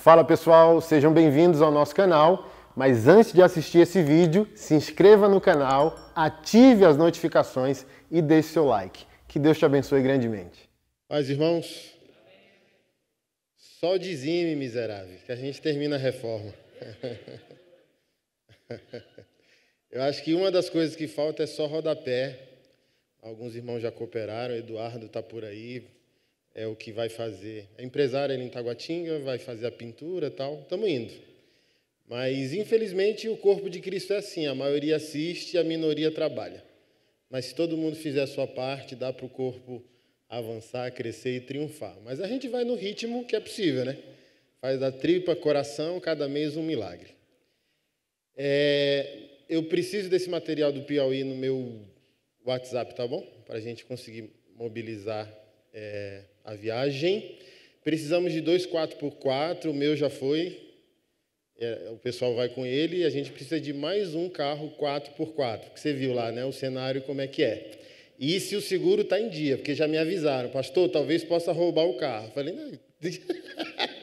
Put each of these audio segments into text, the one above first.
Fala pessoal, sejam bem-vindos ao nosso canal. Mas antes de assistir esse vídeo, se inscreva no canal, ative as notificações e deixe seu like. Que Deus te abençoe grandemente. Paz, irmãos. Só dizime, miserável, que a gente termina a reforma. Eu acho que uma das coisas que falta é só rodapé. Alguns irmãos já cooperaram, Eduardo está por aí, é o que vai fazer. a empresária em Taguatinga, vai fazer a pintura tal. Estamos indo. Mas, infelizmente, o corpo de Cristo é assim: a maioria assiste e a minoria trabalha. Mas se todo mundo fizer a sua parte, dá para o corpo avançar, crescer e triunfar. Mas a gente vai no ritmo que é possível, né? Faz da tripa, coração, cada mês um milagre. É, eu preciso desse material do Piauí no meu WhatsApp, tá bom? Para a gente conseguir mobilizar é, a viagem. Precisamos de dois 4x4, o meu já foi, é, o pessoal vai com ele e a gente precisa de mais um carro 4x4, que você viu lá, né? O cenário como é que é. E se o seguro está em dia, porque já me avisaram, pastor, talvez possa roubar o carro. falei, não.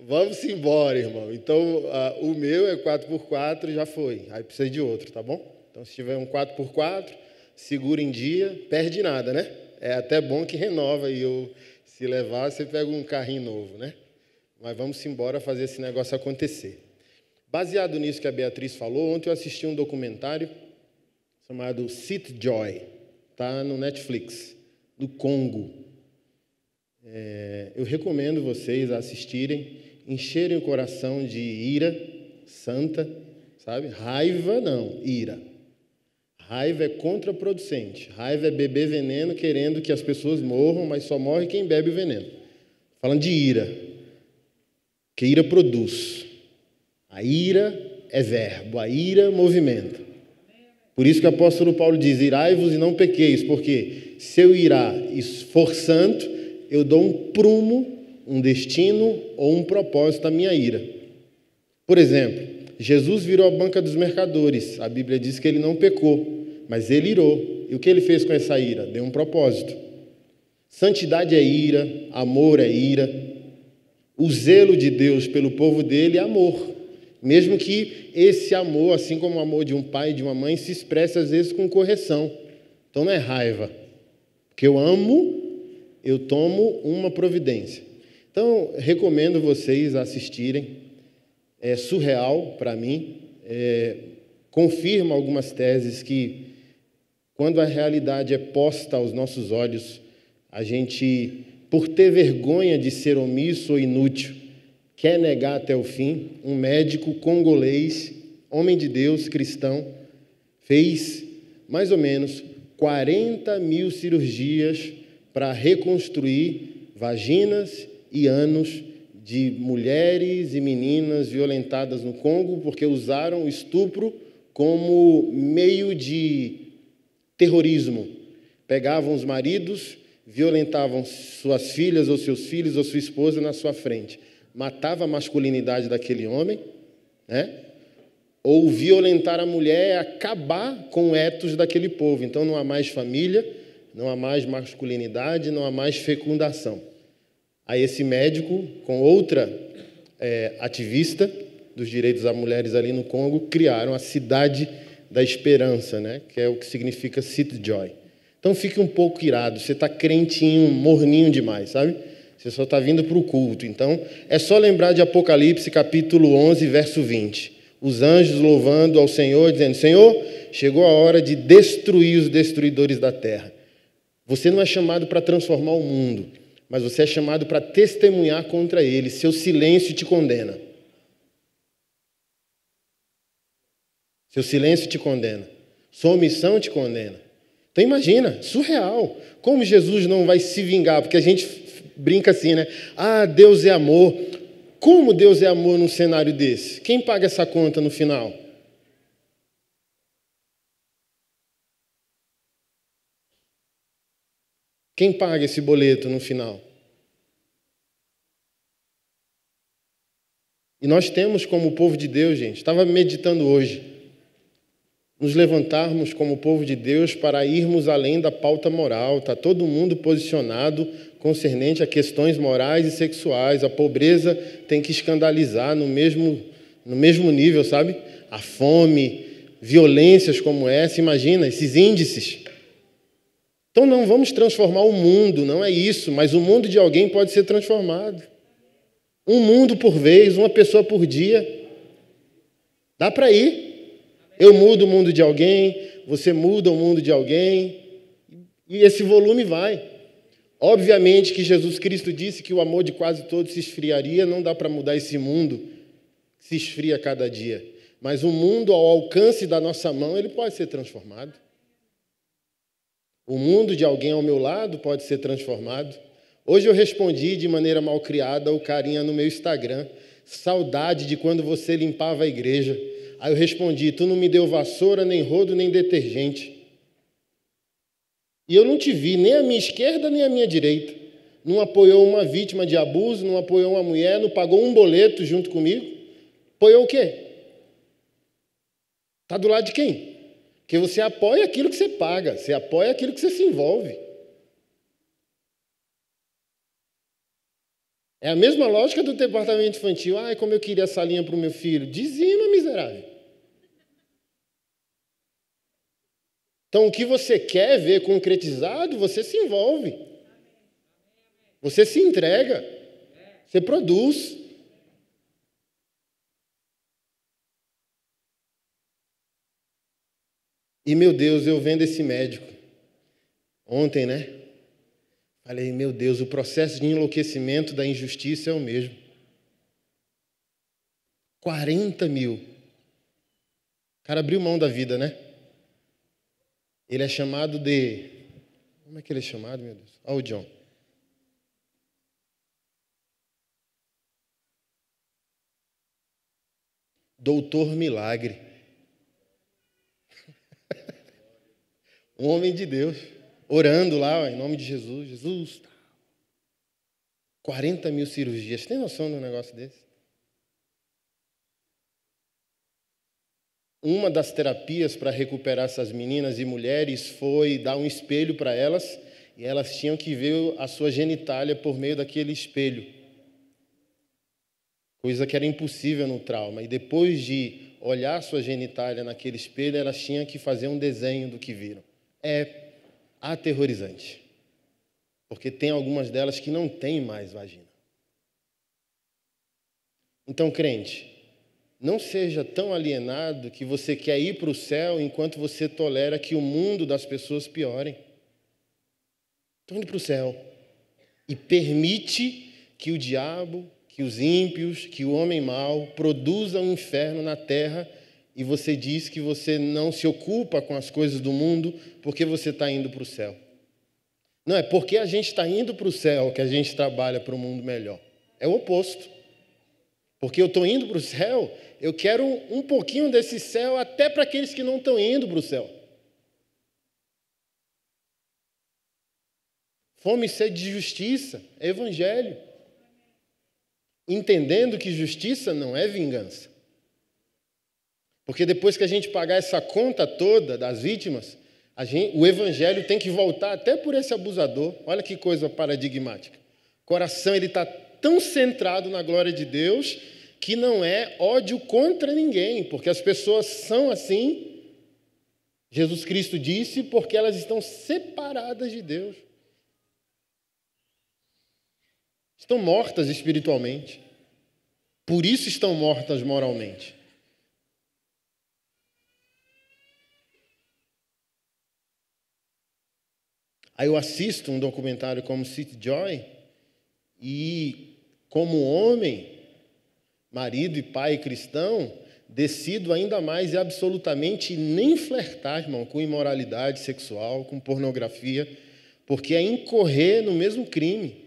Vamos embora, irmão. Então, uh, o meu é 4x4, já foi. Aí precisa de outro, tá bom? Então, se tiver um 4x4, seguro em dia, perde nada, né? É até bom que renova e eu, se levar, você pega um carrinho novo, né? Mas vamos embora fazer esse negócio acontecer. Baseado nisso que a Beatriz falou, ontem eu assisti um documentário chamado Sit Joy, tá no Netflix, do Congo. É, eu recomendo vocês assistirem, encherem o coração de ira santa, sabe? Raiva não, ira Raiva é contraproducente. Raiva é beber veneno querendo que as pessoas morram, mas só morre quem bebe o veneno. Falando de ira. Que ira produz. A ira é verbo, a ira movimenta. Por isso que o apóstolo Paulo diz: Irai-vos e não pequeis, porque se eu irá esforçando, eu dou um prumo, um destino ou um propósito à minha ira. Por exemplo, Jesus virou a banca dos mercadores. A Bíblia diz que ele não pecou mas ele irou. E o que ele fez com essa ira? Deu um propósito. Santidade é ira, amor é ira. O zelo de Deus pelo povo dele é amor. Mesmo que esse amor, assim como o amor de um pai e de uma mãe, se expresse às vezes com correção. Então não é raiva. Porque eu amo, eu tomo uma providência. Então, recomendo vocês assistirem. É surreal para mim. É, confirma algumas teses que quando a realidade é posta aos nossos olhos, a gente, por ter vergonha de ser omisso ou inútil, quer negar até o fim. Um médico congolês, homem de Deus, cristão, fez mais ou menos 40 mil cirurgias para reconstruir vaginas e anos de mulheres e meninas violentadas no Congo, porque usaram o estupro como meio de terrorismo. Pegavam os maridos, violentavam suas filhas ou seus filhos ou sua esposa na sua frente. Matava a masculinidade daquele homem, né? ou violentar a mulher é acabar com o etos daquele povo. Então não há mais família, não há mais masculinidade, não há mais fecundação. Aí esse médico, com outra é, ativista dos direitos das mulheres ali no Congo, criaram a cidade da esperança, né? que é o que significa sit joy. Então fique um pouco irado, você está crentinho, morninho demais, sabe? Você só está vindo para o culto. Então é só lembrar de Apocalipse capítulo 11, verso 20. Os anjos louvando ao Senhor, dizendo: Senhor, chegou a hora de destruir os destruidores da terra. Você não é chamado para transformar o mundo, mas você é chamado para testemunhar contra ele. Seu silêncio te condena. Seu silêncio te condena. Sua omissão te condena. Então imagina, surreal. Como Jesus não vai se vingar? Porque a gente brinca assim, né? Ah, Deus é amor. Como Deus é amor num cenário desse? Quem paga essa conta no final? Quem paga esse boleto no final? E nós temos como povo de Deus, gente, estava meditando hoje nos levantarmos como povo de Deus para irmos além da pauta moral. Está todo mundo posicionado concernente a questões morais e sexuais. A pobreza tem que escandalizar no mesmo, no mesmo nível, sabe? A fome, violências como essa, imagina esses índices. Então não vamos transformar o mundo, não é isso, mas o mundo de alguém pode ser transformado. Um mundo por vez, uma pessoa por dia. Dá para ir. Eu mudo o mundo de alguém, você muda o mundo de alguém, e esse volume vai. Obviamente que Jesus Cristo disse que o amor de quase todos se esfriaria, não dá para mudar esse mundo que se esfria cada dia. Mas o mundo ao alcance da nossa mão, ele pode ser transformado. O mundo de alguém ao meu lado pode ser transformado. Hoje eu respondi de maneira malcriada o carinha no meu Instagram. Saudade de quando você limpava a igreja. Aí eu respondi: Tu não me deu vassoura, nem rodo, nem detergente. E eu não te vi, nem à minha esquerda, nem à minha direita. Não apoiou uma vítima de abuso, não apoiou uma mulher, não pagou um boleto junto comigo. Apoiou o quê? Está do lado de quem? Porque você apoia aquilo que você paga, você apoia aquilo que você se envolve. É a mesma lógica do departamento infantil. Ai, como eu queria essa linha para o meu filho. Dizima, miserável. Então, o que você quer ver concretizado, você se envolve. Você se entrega. Você produz. E, meu Deus, eu vendo esse médico. Ontem, né? Falei, meu Deus, o processo de enlouquecimento da injustiça é o mesmo. 40 mil. O cara abriu mão da vida, né? Ele é chamado de. Como é que ele é chamado, meu Deus? Olha ah, o John. Doutor Milagre. um homem de Deus orando lá, em nome de Jesus, Jesus. 40 tá. mil cirurgias, tem noção de um negócio desse? Uma das terapias para recuperar essas meninas e mulheres foi dar um espelho para elas e elas tinham que ver a sua genitália por meio daquele espelho. Coisa que era impossível no trauma. E depois de olhar sua genitália naquele espelho, elas tinham que fazer um desenho do que viram. É aterrorizante. Porque tem algumas delas que não têm mais vagina. Então, crente, não seja tão alienado que você quer ir para o céu enquanto você tolera que o mundo das pessoas piorem. Estou indo para o céu. E permite que o diabo, que os ímpios, que o homem mau produza um inferno na terra e você diz que você não se ocupa com as coisas do mundo porque você está indo para o céu. Não, é porque a gente está indo para o céu que a gente trabalha para um mundo melhor. É o oposto. Porque eu estou indo para o céu, eu quero um pouquinho desse céu até para aqueles que não estão indo para o céu. Fome e sede de justiça é evangelho. Entendendo que justiça não é vingança. Porque depois que a gente pagar essa conta toda das vítimas, gente, o evangelho tem que voltar até por esse abusador. Olha que coisa paradigmática. O coração ele está tão centrado na glória de Deus que não é ódio contra ninguém, porque as pessoas são assim. Jesus Cristo disse porque elas estão separadas de Deus. Estão mortas espiritualmente. Por isso estão mortas moralmente. Aí eu assisto um documentário como City Joy e, como homem, marido e pai cristão, decido ainda mais e absolutamente nem flertar, irmão, com imoralidade sexual, com pornografia, porque é incorrer no mesmo crime.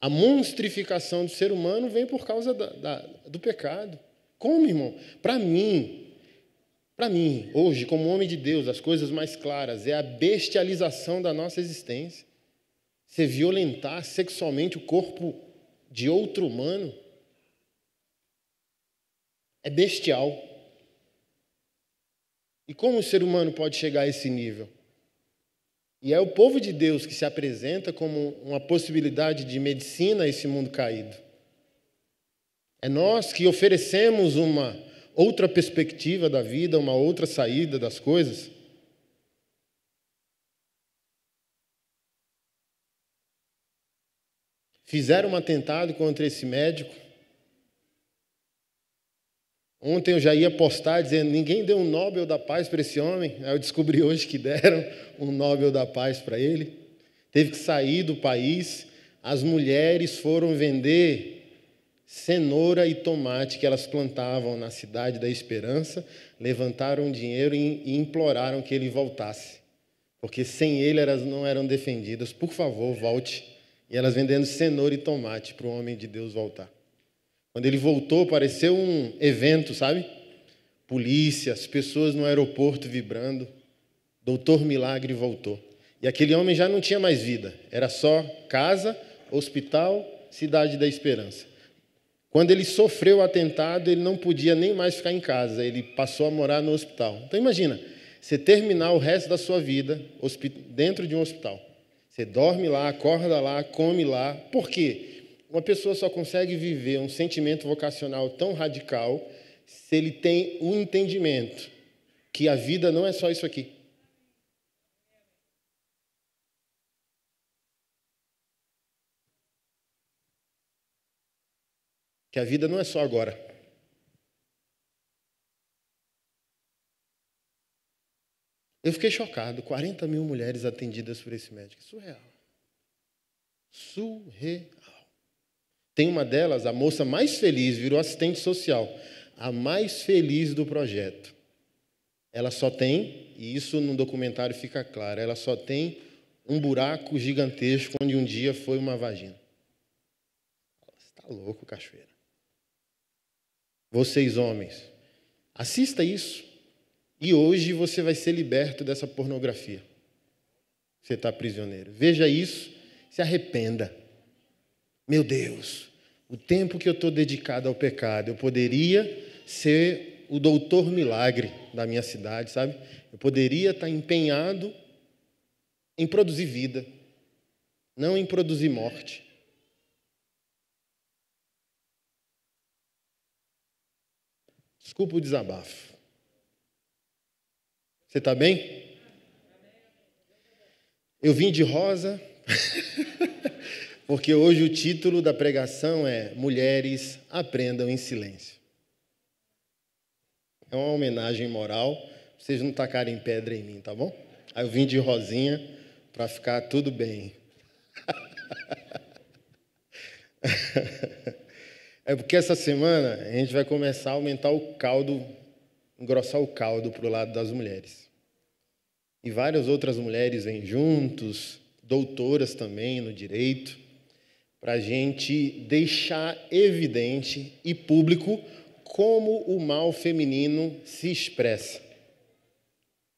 A monstrificação do ser humano vem por causa da, da, do pecado. Como, irmão? Para mim, para mim, hoje, como homem de Deus, as coisas mais claras é a bestialização da nossa existência. Você violentar sexualmente o corpo de outro humano é bestial. E como o ser humano pode chegar a esse nível? E é o povo de Deus que se apresenta como uma possibilidade de medicina a esse mundo caído. É nós que oferecemos uma outra perspectiva da vida, uma outra saída das coisas? Fizeram um atentado contra esse médico. Ontem eu já ia postar dizendo: ninguém deu um Nobel da Paz para esse homem. Aí eu descobri hoje que deram um Nobel da Paz para ele. Teve que sair do país. As mulheres foram vender cenoura e tomate que elas plantavam na cidade da Esperança, levantaram dinheiro e imploraram que ele voltasse, porque sem ele elas não eram defendidas. Por favor, volte. E elas vendendo cenoura e tomate para o homem de Deus voltar. Quando ele voltou, pareceu um evento, sabe? Polícia, as pessoas no aeroporto vibrando. Doutor Milagre voltou. E aquele homem já não tinha mais vida, era só casa, hospital, cidade da esperança. Quando ele sofreu o atentado, ele não podia nem mais ficar em casa, ele passou a morar no hospital. Então imagina, você terminar o resto da sua vida dentro de um hospital. Você dorme lá, acorda lá, come lá. Por quê? Uma pessoa só consegue viver um sentimento vocacional tão radical se ele tem o um entendimento que a vida não é só isso aqui. que a vida não é só agora. Eu fiquei chocado, 40 mil mulheres atendidas por esse médico. Surreal. Surreal. Tem uma delas, a moça mais feliz, virou assistente social, a mais feliz do projeto. Ela só tem, e isso no documentário fica claro, ela só tem um buraco gigantesco onde um dia foi uma vagina. Você está louco, cachoeira vocês homens. Assista isso e hoje você vai ser liberto dessa pornografia. Você está prisioneiro. Veja isso, se arrependa. Meu Deus, o tempo que eu estou dedicado ao pecado, eu poderia ser o doutor milagre da minha cidade, sabe? Eu poderia estar tá empenhado em produzir vida, não em produzir morte. Desculpa o desabafo. Você está bem? Eu vim de rosa, porque hoje o título da pregação é Mulheres Aprendam em Silêncio. É uma homenagem moral, vocês não tacarem pedra em mim, tá bom? Aí eu vim de rosinha para ficar tudo bem. É porque essa semana a gente vai começar a aumentar o caldo, engrossar o caldo para o lado das mulheres. E várias outras mulheres vêm juntos, doutoras também no direito, para a gente deixar evidente e público como o mal feminino se expressa.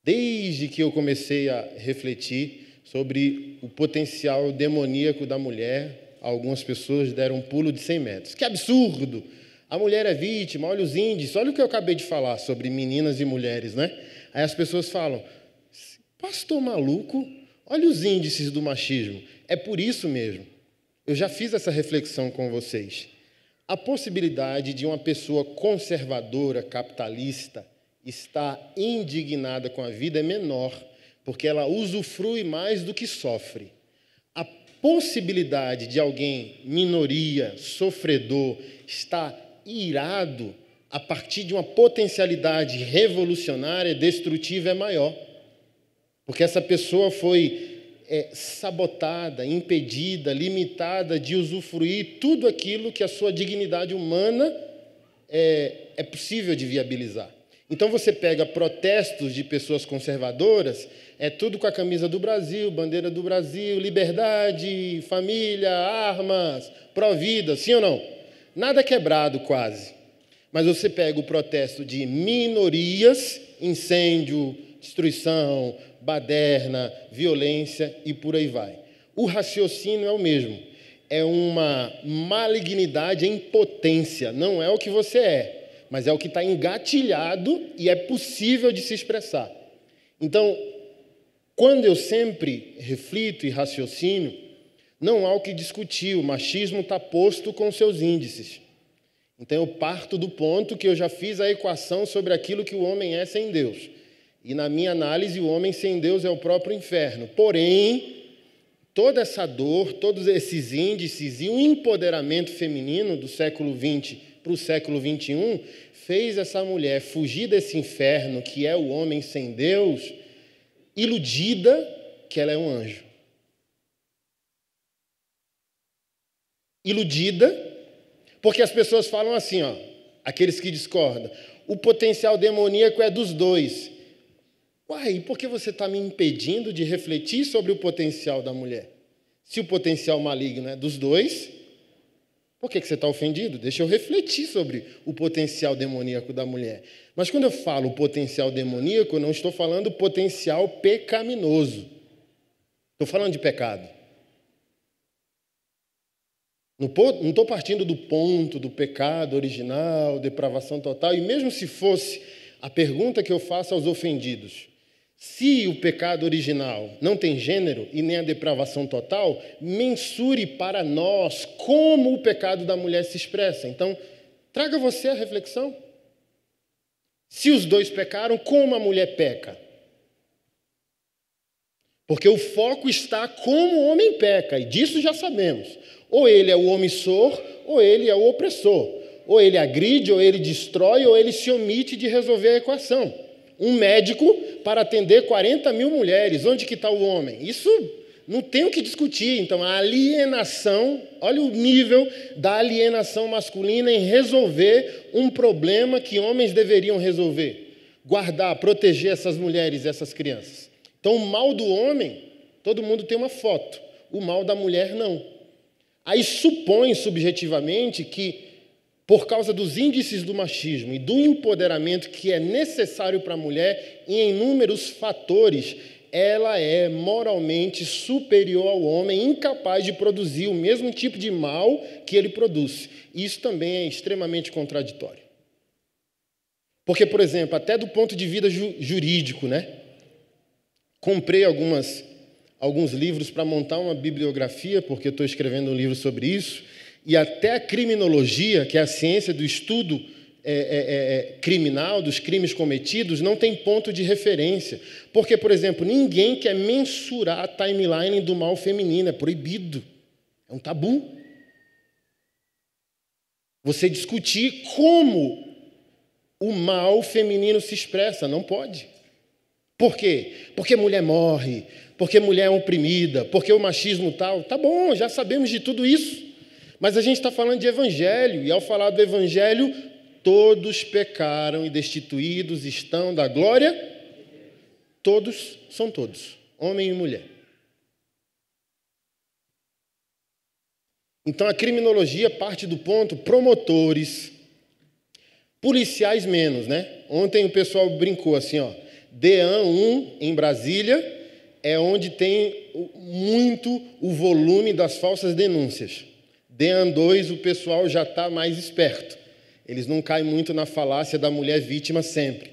Desde que eu comecei a refletir sobre o potencial demoníaco da mulher algumas pessoas deram um pulo de 100 metros. Que absurdo! A mulher é vítima, olha os índices, olha o que eu acabei de falar sobre meninas e mulheres, né? Aí as pessoas falam, pastor maluco, olha os índices do machismo. É por isso mesmo. Eu já fiz essa reflexão com vocês. A possibilidade de uma pessoa conservadora, capitalista, estar indignada com a vida é menor, porque ela usufrui mais do que sofre possibilidade de alguém minoria, sofredor, estar irado a partir de uma potencialidade revolucionária, destrutiva, é maior. Porque essa pessoa foi é, sabotada, impedida, limitada de usufruir tudo aquilo que a sua dignidade humana é, é possível de viabilizar. Então você pega protestos de pessoas conservadoras é tudo com a camisa do Brasil, bandeira do Brasil, liberdade, família, armas, pró-vida, sim ou não? Nada quebrado quase. Mas você pega o protesto de minorias, incêndio, destruição, baderna, violência e por aí vai. O raciocínio é o mesmo. É uma malignidade em potência. Não é o que você é, mas é o que está engatilhado e é possível de se expressar. Então, quando eu sempre reflito e raciocino, não há o que discutir, o machismo está posto com seus índices. Então eu parto do ponto que eu já fiz a equação sobre aquilo que o homem é sem Deus. E na minha análise, o homem sem Deus é o próprio inferno. Porém, toda essa dor, todos esses índices e o empoderamento feminino do século XX para o século XXI fez essa mulher fugir desse inferno que é o homem sem Deus iludida que ela é um anjo. Iludida, porque as pessoas falam assim, ó, aqueles que discordam, o potencial demoníaco é dos dois. Uai, e por que você está me impedindo de refletir sobre o potencial da mulher? Se o potencial maligno é dos dois, por que, você está ofendido? Deixa eu refletir sobre o potencial demoníaco da mulher. Mas quando eu falo potencial demoníaco, eu não estou falando potencial pecaminoso. Estou falando de pecado. Não estou partindo do ponto do pecado original, depravação total, e mesmo se fosse, a pergunta que eu faço aos ofendidos: se o pecado original não tem gênero e nem a depravação total, mensure para nós como o pecado da mulher se expressa. Então, traga você a reflexão. Se os dois pecaram, como a mulher peca? Porque o foco está como o homem peca, e disso já sabemos. Ou ele é o omissor, ou ele é o opressor. Ou ele agride, ou ele destrói, ou ele se omite de resolver a equação um médico para atender 40 mil mulheres. Onde que está o homem? Isso não tem o que discutir. Então, a alienação, olha o nível da alienação masculina em resolver um problema que homens deveriam resolver: guardar, proteger essas mulheres e essas crianças. Então, o mal do homem, todo mundo tem uma foto, o mal da mulher, não. Aí supõe subjetivamente que por causa dos índices do machismo e do empoderamento que é necessário para a mulher em inúmeros fatores, ela é moralmente superior ao homem, incapaz de produzir o mesmo tipo de mal que ele produz. Isso também é extremamente contraditório. Porque, por exemplo, até do ponto de vista ju jurídico, né? Comprei algumas, alguns livros para montar uma bibliografia, porque estou escrevendo um livro sobre isso e até a criminologia, que é a ciência do estudo é, é, é, é, criminal, dos crimes cometidos, não tem ponto de referência. Porque, por exemplo, ninguém quer mensurar a timeline do mal feminino, é proibido, é um tabu. Você discutir como o mal feminino se expressa, não pode. Por quê? Porque mulher morre, porque mulher é oprimida, porque o machismo tal. Tá bom, já sabemos de tudo isso. Mas a gente está falando de evangelho, e ao falar do evangelho, todos pecaram e destituídos estão da glória. Todos são todos, homem e mulher. Então a criminologia parte do ponto promotores, policiais menos, né? Ontem o pessoal brincou assim, ó, DEAN 1 em Brasília é onde tem muito o volume das falsas denúncias. Dean 2, o pessoal já está mais esperto. Eles não caem muito na falácia da mulher vítima sempre.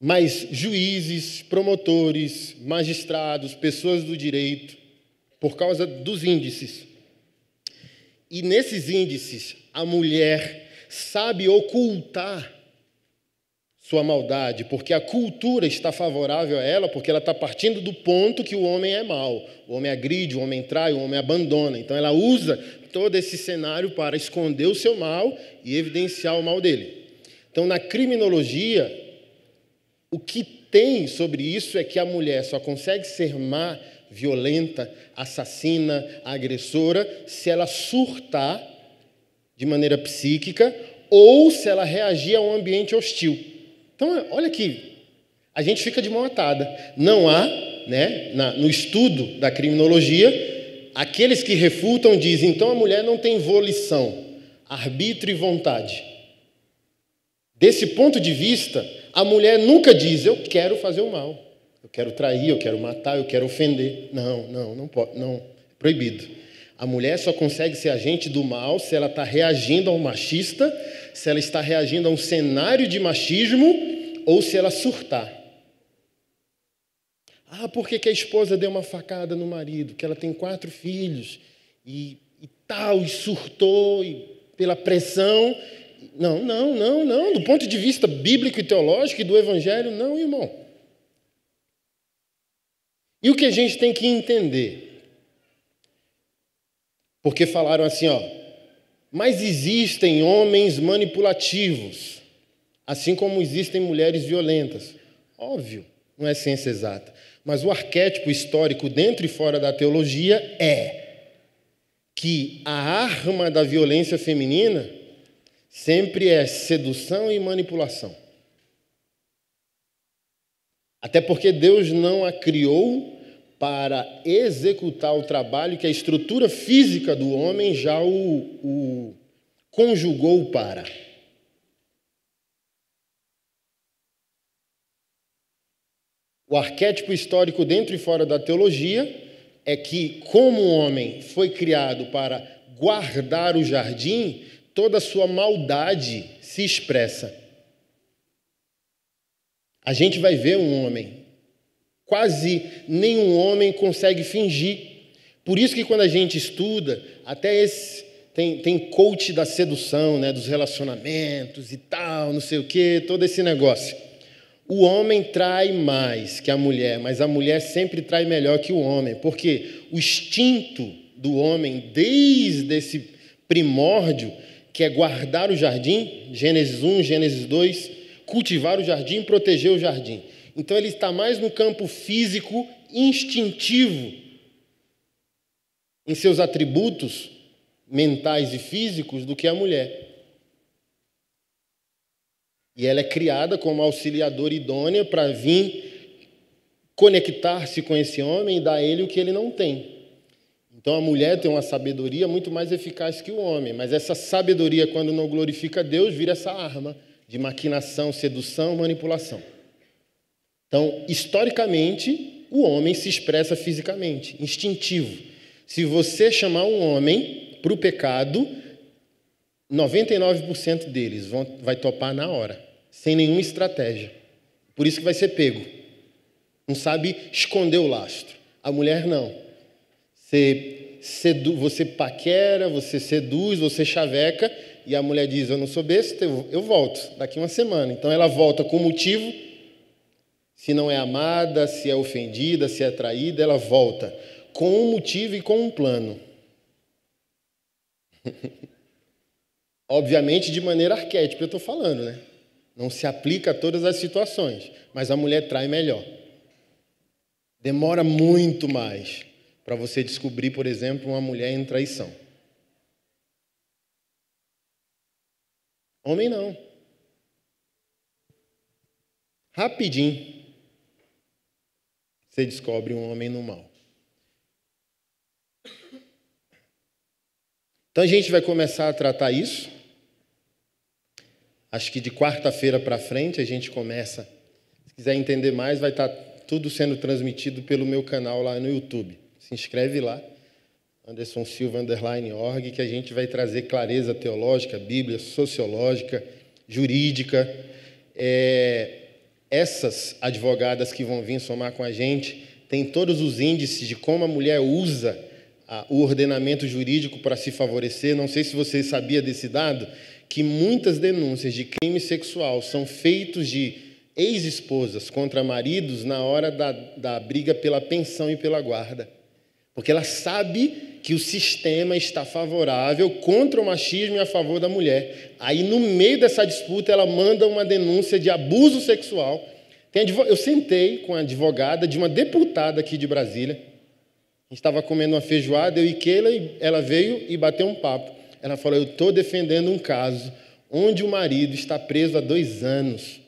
Mas juízes, promotores, magistrados, pessoas do direito, por causa dos índices. E nesses índices, a mulher sabe ocultar sua maldade, porque a cultura está favorável a ela, porque ela está partindo do ponto que o homem é mau. O homem agride, o homem trai, o homem abandona. Então ela usa todo esse cenário para esconder o seu mal e evidenciar o mal dele. Então, na criminologia, o que tem sobre isso é que a mulher só consegue ser má, violenta, assassina, agressora, se ela surtar de maneira psíquica ou se ela reagir a um ambiente hostil. Então, olha aqui, a gente fica de mão atada. Não há, né, na, no estudo da criminologia, aqueles que refutam dizem, então a mulher não tem volição, arbítrio e vontade. Desse ponto de vista, a mulher nunca diz, eu quero fazer o mal, eu quero trair, eu quero matar, eu quero ofender. Não, não, não pode, não, é proibido. A mulher só consegue ser agente do mal se ela está reagindo ao machista se ela está reagindo a um cenário de machismo ou se ela surtar. Ah, por que, a esposa deu uma facada no marido? Que ela tem quatro filhos e, e tal, e surtou e pela pressão. Não, não, não, não. Do ponto de vista bíblico e teológico e do evangelho, não, irmão. E o que a gente tem que entender? Porque falaram assim, ó, mas existem homens manipulativos, assim como existem mulheres violentas. Óbvio, não é ciência exata. Mas o arquétipo histórico dentro e fora da teologia é que a arma da violência feminina sempre é sedução e manipulação. Até porque Deus não a criou para executar o trabalho que a estrutura física do homem já o, o conjugou para. O arquétipo histórico dentro e fora da teologia é que, como o homem foi criado para guardar o jardim, toda a sua maldade se expressa. A gente vai ver um homem Quase nenhum homem consegue fingir. Por isso que quando a gente estuda, até esse tem, tem coach da sedução, né, dos relacionamentos e tal, não sei o quê, todo esse negócio. O homem trai mais que a mulher, mas a mulher sempre trai melhor que o homem, porque o instinto do homem, desde esse primórdio, que é guardar o jardim, Gênesis 1, Gênesis 2, cultivar o jardim, proteger o jardim. Então ele está mais no campo físico instintivo, em seus atributos mentais e físicos, do que a mulher. E ela é criada como auxiliadora idônea para vir conectar-se com esse homem e dar a ele o que ele não tem. Então a mulher tem uma sabedoria muito mais eficaz que o homem, mas essa sabedoria, quando não glorifica Deus, vira essa arma de maquinação, sedução, manipulação. Então, historicamente, o homem se expressa fisicamente, instintivo. Se você chamar um homem para o pecado, 99% deles vão, vai topar na hora, sem nenhuma estratégia. Por isso que vai ser pego. Não sabe esconder o lastro. A mulher não. Você, sedu, você paquera, você seduz, você chaveca, e a mulher diz: Eu não sou besta, eu, eu volto daqui uma semana. Então ela volta com motivo se não é amada, se é ofendida, se é traída, ela volta com um motivo e com um plano. Obviamente de maneira arquétipa, eu estou falando, né? Não se aplica a todas as situações, mas a mulher trai melhor. Demora muito mais para você descobrir, por exemplo, uma mulher em traição. Homem não. Rapidinho você descobre um homem no mal. Então a gente vai começar a tratar isso. Acho que de quarta-feira para frente a gente começa. Se quiser entender mais, vai estar tá tudo sendo transmitido pelo meu canal lá no YouTube. Se inscreve lá, Anderson Silva underline org, que a gente vai trazer clareza teológica, Bíblia, sociológica, jurídica. É, essas advogadas que vão vir somar com a gente têm todos os índices de como a mulher usa ah, o ordenamento jurídico para se favorecer. Não sei se você sabia desse dado, que muitas denúncias de crime sexual são feitos de ex-esposas contra maridos na hora da, da briga pela pensão e pela guarda. Porque ela sabe que o sistema está favorável contra o machismo e a favor da mulher. Aí, no meio dessa disputa, ela manda uma denúncia de abuso sexual. Eu sentei com a advogada de uma deputada aqui de Brasília. A gente estava comendo uma feijoada, eu e Keila, e ela veio e bateu um papo. Ela falou: Eu estou defendendo um caso onde o marido está preso há dois anos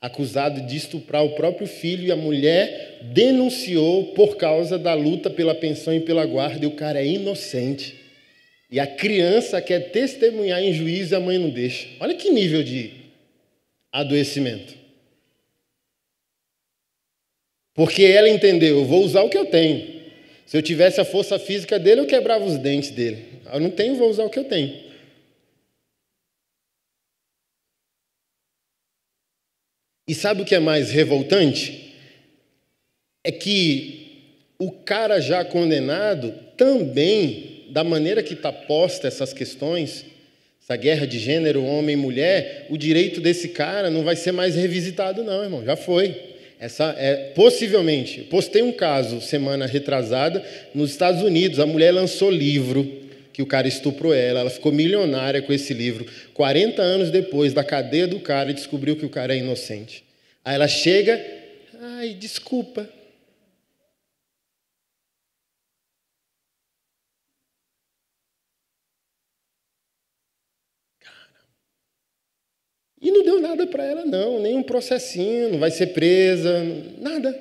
acusado de estuprar o próprio filho, e a mulher denunciou por causa da luta pela pensão e pela guarda, e o cara é inocente. E a criança quer testemunhar em juízo e a mãe não deixa. Olha que nível de adoecimento. Porque ela entendeu, vou usar o que eu tenho. Se eu tivesse a força física dele, eu quebrava os dentes dele. Eu não tenho, vou usar o que eu tenho. E sabe o que é mais revoltante? É que o cara já condenado também, da maneira que está posta essas questões, essa guerra de gênero, homem e mulher, o direito desse cara não vai ser mais revisitado, não, irmão, já foi. Essa é possivelmente. Eu postei um caso semana retrasada nos Estados Unidos. A mulher lançou livro que o cara estuprou ela, ela ficou milionária com esse livro. 40 anos depois, da cadeia do cara, descobriu que o cara é inocente. Aí ela chega, ai, desculpa. Cara. E não deu nada para ela, não, nenhum processinho, não vai ser presa, nada.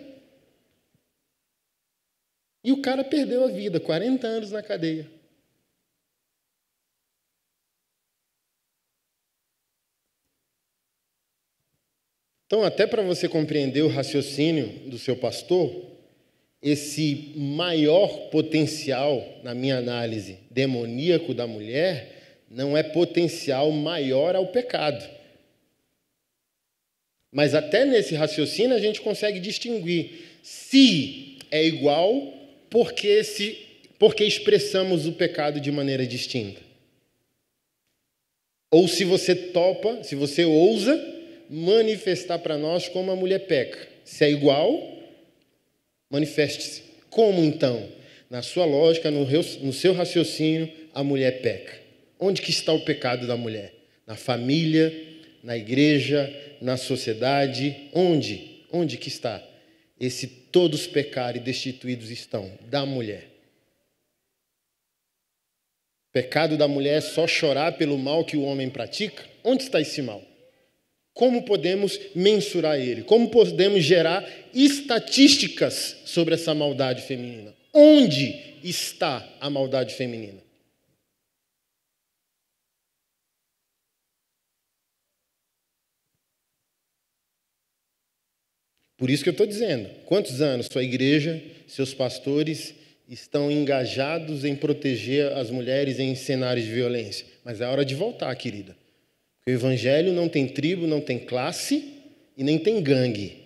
E o cara perdeu a vida, 40 anos na cadeia. Então, até para você compreender o raciocínio do seu pastor, esse maior potencial, na minha análise, demoníaco da mulher, não é potencial maior ao pecado. Mas até nesse raciocínio a gente consegue distinguir se é igual porque, se, porque expressamos o pecado de maneira distinta. Ou se você topa, se você ousa manifestar para nós como a mulher peca. Se é igual, manifeste-se. Como então? Na sua lógica, no seu raciocínio, a mulher peca. Onde que está o pecado da mulher? Na família, na igreja, na sociedade? Onde? Onde que está? Esse todos pecarem e destituídos estão da mulher. O pecado da mulher é só chorar pelo mal que o homem pratica? Onde está esse mal? como podemos mensurar ele? Como podemos gerar estatísticas sobre essa maldade feminina? Onde está a maldade feminina? Por isso que eu estou dizendo: quantos anos sua igreja, seus pastores estão engajados em proteger as mulheres em cenários de violência? Mas é hora de voltar, querida. O evangelho não tem tribo, não tem classe e nem tem gangue.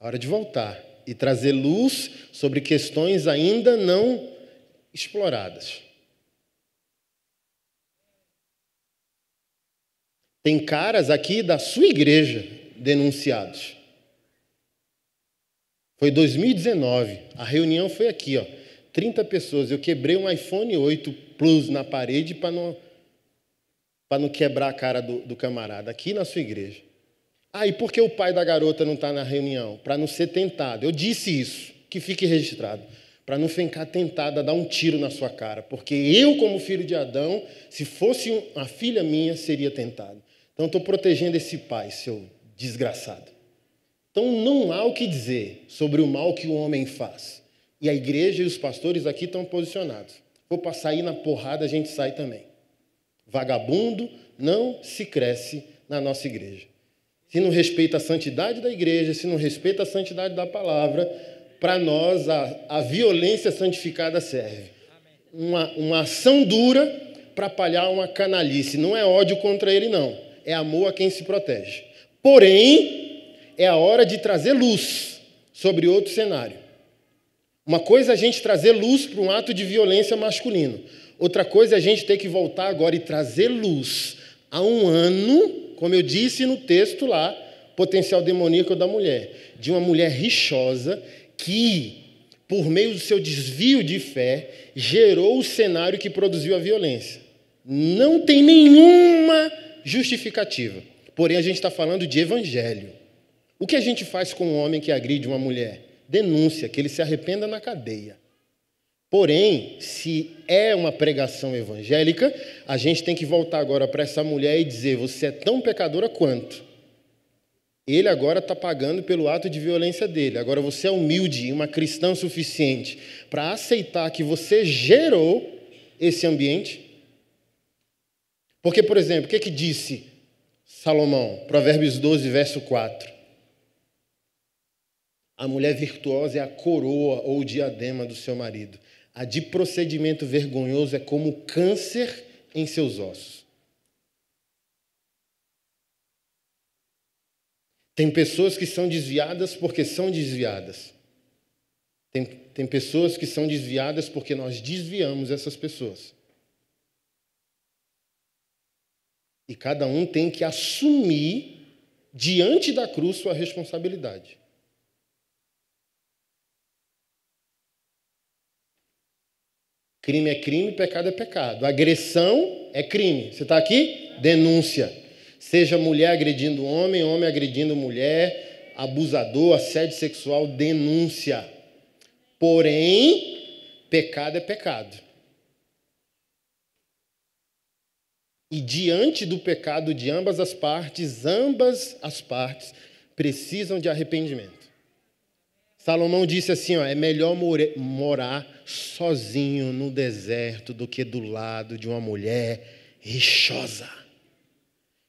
hora de voltar e trazer luz sobre questões ainda não exploradas. Tem caras aqui da sua igreja denunciados. Foi 2019, a reunião foi aqui, ó, 30 pessoas. Eu quebrei um iPhone 8 Plus na parede para não para não quebrar a cara do, do, camarada, aqui na sua igreja. Ah, e por que o pai da garota não está na reunião? Para não ser tentado. Eu disse isso, que fique registrado. Para não ficar tentado a dar um tiro na sua cara. Porque eu, como filho de Adão, se fosse uma filha minha, seria tentado. Então, estou protegendo esse pai, seu desgraçado. Então, não há o que dizer sobre o mal que o homem faz. E a igreja e os pastores aqui estão posicionados. Vou passar aí na porrada, a gente sai também vagabundo, não se cresce na nossa igreja. Se não respeita a santidade da igreja, se não respeita a santidade da palavra, para nós a, a, violência santificada serve. Uma, uma ação dura para palhar uma canalice. Não é ódio contra ele, não. É amor a quem se protege. Porém, é a hora de trazer luz sobre outro cenário. Uma coisa é a gente trazer luz para um ato de violência masculino. Outra coisa é a gente ter que voltar agora e trazer luz a um ano, como eu disse no texto lá, potencial demoníaco da mulher, de uma mulher rixosa que, por meio do seu desvio de fé, gerou o cenário que produziu a violência. Não tem nenhuma justificativa. Porém, a gente está falando de evangelho. O que a gente faz com um homem que agride uma mulher? Denúncia, que ele se arrependa na cadeia. Porém, se é uma pregação evangélica, a gente tem que voltar agora para essa mulher e dizer: você é tão pecadora quanto. Ele agora está pagando pelo ato de violência dele. Agora você é humilde e uma cristã suficiente para aceitar que você gerou esse ambiente? Porque, por exemplo, o que, que disse Salomão? Provérbios 12, verso 4. A mulher virtuosa é a coroa ou diadema do seu marido. A de procedimento vergonhoso é como câncer em seus ossos. Tem pessoas que são desviadas porque são desviadas. Tem, tem pessoas que são desviadas porque nós desviamos essas pessoas. E cada um tem que assumir diante da cruz sua responsabilidade. Crime é crime, pecado é pecado. Agressão é crime. Você está aqui? Denúncia. Seja mulher agredindo homem, homem agredindo mulher, abusador, assédio sexual, denúncia. Porém, pecado é pecado. E diante do pecado de ambas as partes, ambas as partes precisam de arrependimento. Salomão disse assim: ó, é melhor morar sozinho no deserto do que do lado de uma mulher rixosa.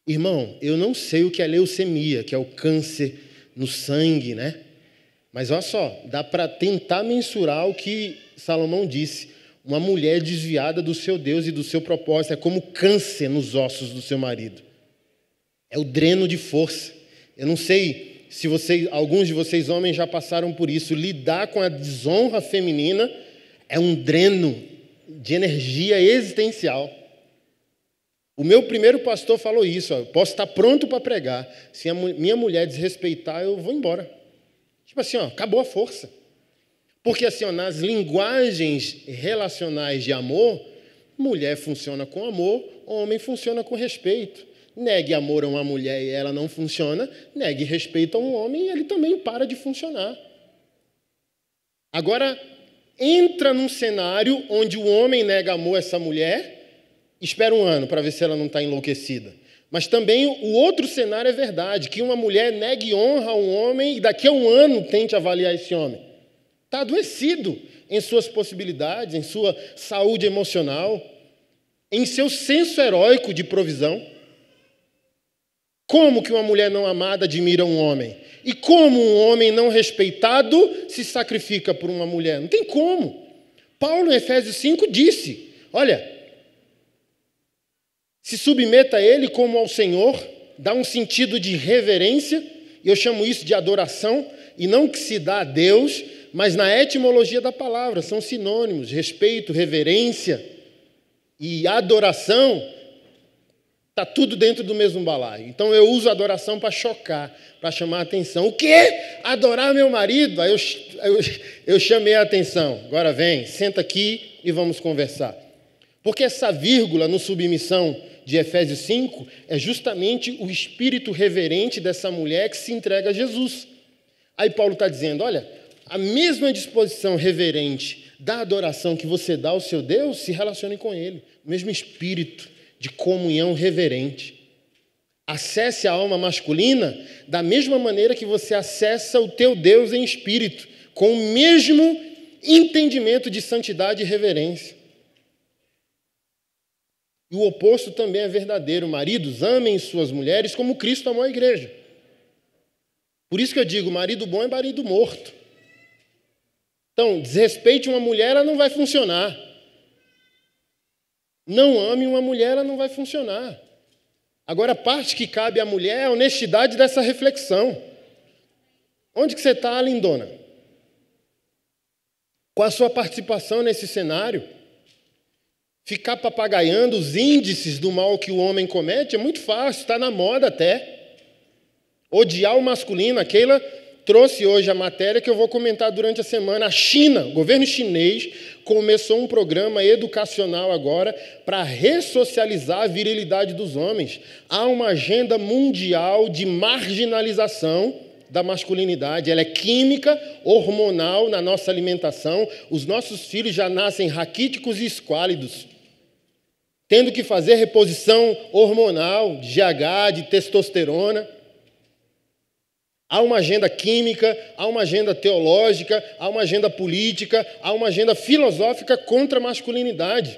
Irmão, eu não sei o que é leucemia, que é o câncer no sangue, né? Mas olha só, dá para tentar mensurar o que Salomão disse. Uma mulher desviada do seu Deus e do seu propósito é como câncer nos ossos do seu marido. É o dreno de força. Eu não sei se vocês, alguns de vocês homens já passaram por isso, lidar com a desonra feminina é um dreno de energia existencial. O meu primeiro pastor falou isso. Ó, posso estar pronto para pregar. Se a minha mulher desrespeitar, eu vou embora. Tipo assim, ó, acabou a força. Porque assim, ó, nas linguagens relacionais de amor, mulher funciona com amor, homem funciona com respeito. Negue amor a uma mulher e ela não funciona, negue respeito a um homem e ele também para de funcionar. Agora, entra num cenário onde o homem nega amor a essa mulher, espera um ano para ver se ela não está enlouquecida. Mas também o outro cenário é verdade, que uma mulher negue honra a um homem e daqui a um ano tente avaliar esse homem. Está adoecido em suas possibilidades, em sua saúde emocional, em seu senso heróico de provisão. Como que uma mulher não amada admira um homem? E como um homem não respeitado se sacrifica por uma mulher? Não tem como. Paulo, em Efésios 5, disse: Olha, se submeta a Ele como ao Senhor, dá um sentido de reverência, e eu chamo isso de adoração, e não que se dá a Deus, mas na etimologia da palavra, são sinônimos: respeito, reverência e adoração Está tudo dentro do mesmo balaio. Então eu uso a adoração para chocar, para chamar a atenção. O quê? Adorar meu marido? Aí eu, eu, eu chamei a atenção. Agora vem, senta aqui e vamos conversar. Porque essa vírgula no submissão de Efésios 5 é justamente o espírito reverente dessa mulher que se entrega a Jesus. Aí Paulo está dizendo: olha, a mesma disposição reverente da adoração que você dá ao seu Deus se relacione com Ele, o mesmo espírito de comunhão reverente. Acesse a alma masculina da mesma maneira que você acessa o teu Deus em espírito, com o mesmo entendimento de santidade e reverência. E o oposto também é verdadeiro. Maridos, amem suas mulheres como Cristo amou a igreja. Por isso que eu digo, marido bom é marido morto. Então, desrespeite uma mulher, ela não vai funcionar. Não ame uma mulher, ela não vai funcionar. Agora, a parte que cabe à mulher é a honestidade dessa reflexão. Onde que você está, lindona? Com a sua participação nesse cenário? Ficar papagaiando os índices do mal que o homem comete é muito fácil, está na moda até. Odiar o masculino, aquela trouxe hoje a matéria que eu vou comentar durante a semana. A China, o governo chinês, começou um programa educacional agora para ressocializar a virilidade dos homens. Há uma agenda mundial de marginalização da masculinidade. Ela é química, hormonal na nossa alimentação. Os nossos filhos já nascem raquíticos e esquálidos tendo que fazer reposição hormonal, de GH, de testosterona. Há uma agenda química, há uma agenda teológica, há uma agenda política, há uma agenda filosófica contra a masculinidade.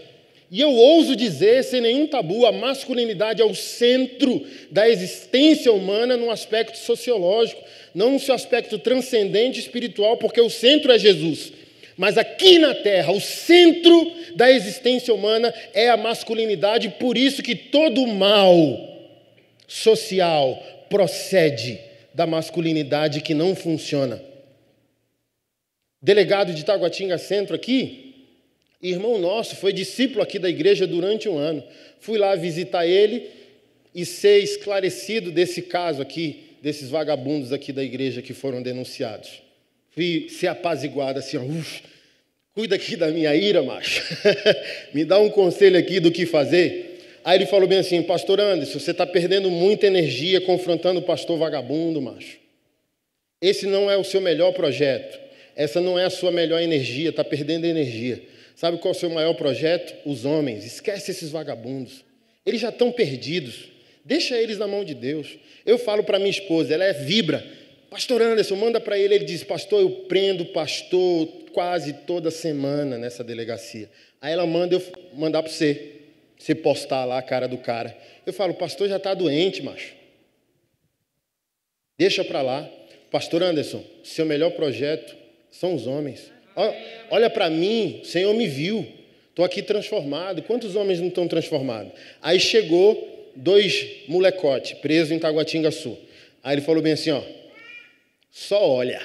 E eu ouso dizer, sem nenhum tabu, a masculinidade é o centro da existência humana num aspecto sociológico, não no seu aspecto transcendente espiritual, porque o centro é Jesus. Mas aqui na Terra, o centro da existência humana é a masculinidade, por isso que todo mal social procede da masculinidade que não funciona. Delegado de Taguatinga Centro aqui, irmão nosso, foi discípulo aqui da igreja durante um ano. Fui lá visitar ele e ser esclarecido desse caso aqui, desses vagabundos aqui da igreja que foram denunciados. Fui ser apaziguado assim, ó, cuida aqui da minha ira, macho. Me dá um conselho aqui do que fazer. Aí ele falou bem assim: Pastor Anderson, você está perdendo muita energia confrontando o pastor vagabundo, macho. Esse não é o seu melhor projeto. Essa não é a sua melhor energia, está perdendo energia. Sabe qual é o seu maior projeto? Os homens. Esquece esses vagabundos. Eles já estão perdidos. Deixa eles na mão de Deus. Eu falo para minha esposa, ela é vibra. Pastor Anderson, manda para ele. Ele diz: Pastor, eu prendo pastor quase toda semana nessa delegacia. Aí ela manda eu mandar para você. Você postar lá a cara do cara. Eu falo, o pastor já está doente, macho. Deixa para lá. Pastor Anderson, seu melhor projeto são os homens. Olha, para mim, o Senhor me viu. Estou aqui transformado. Quantos homens não estão transformados? Aí chegou dois molecotes presos em Taguatinga Sul. Aí ele falou bem assim, ó. Só olha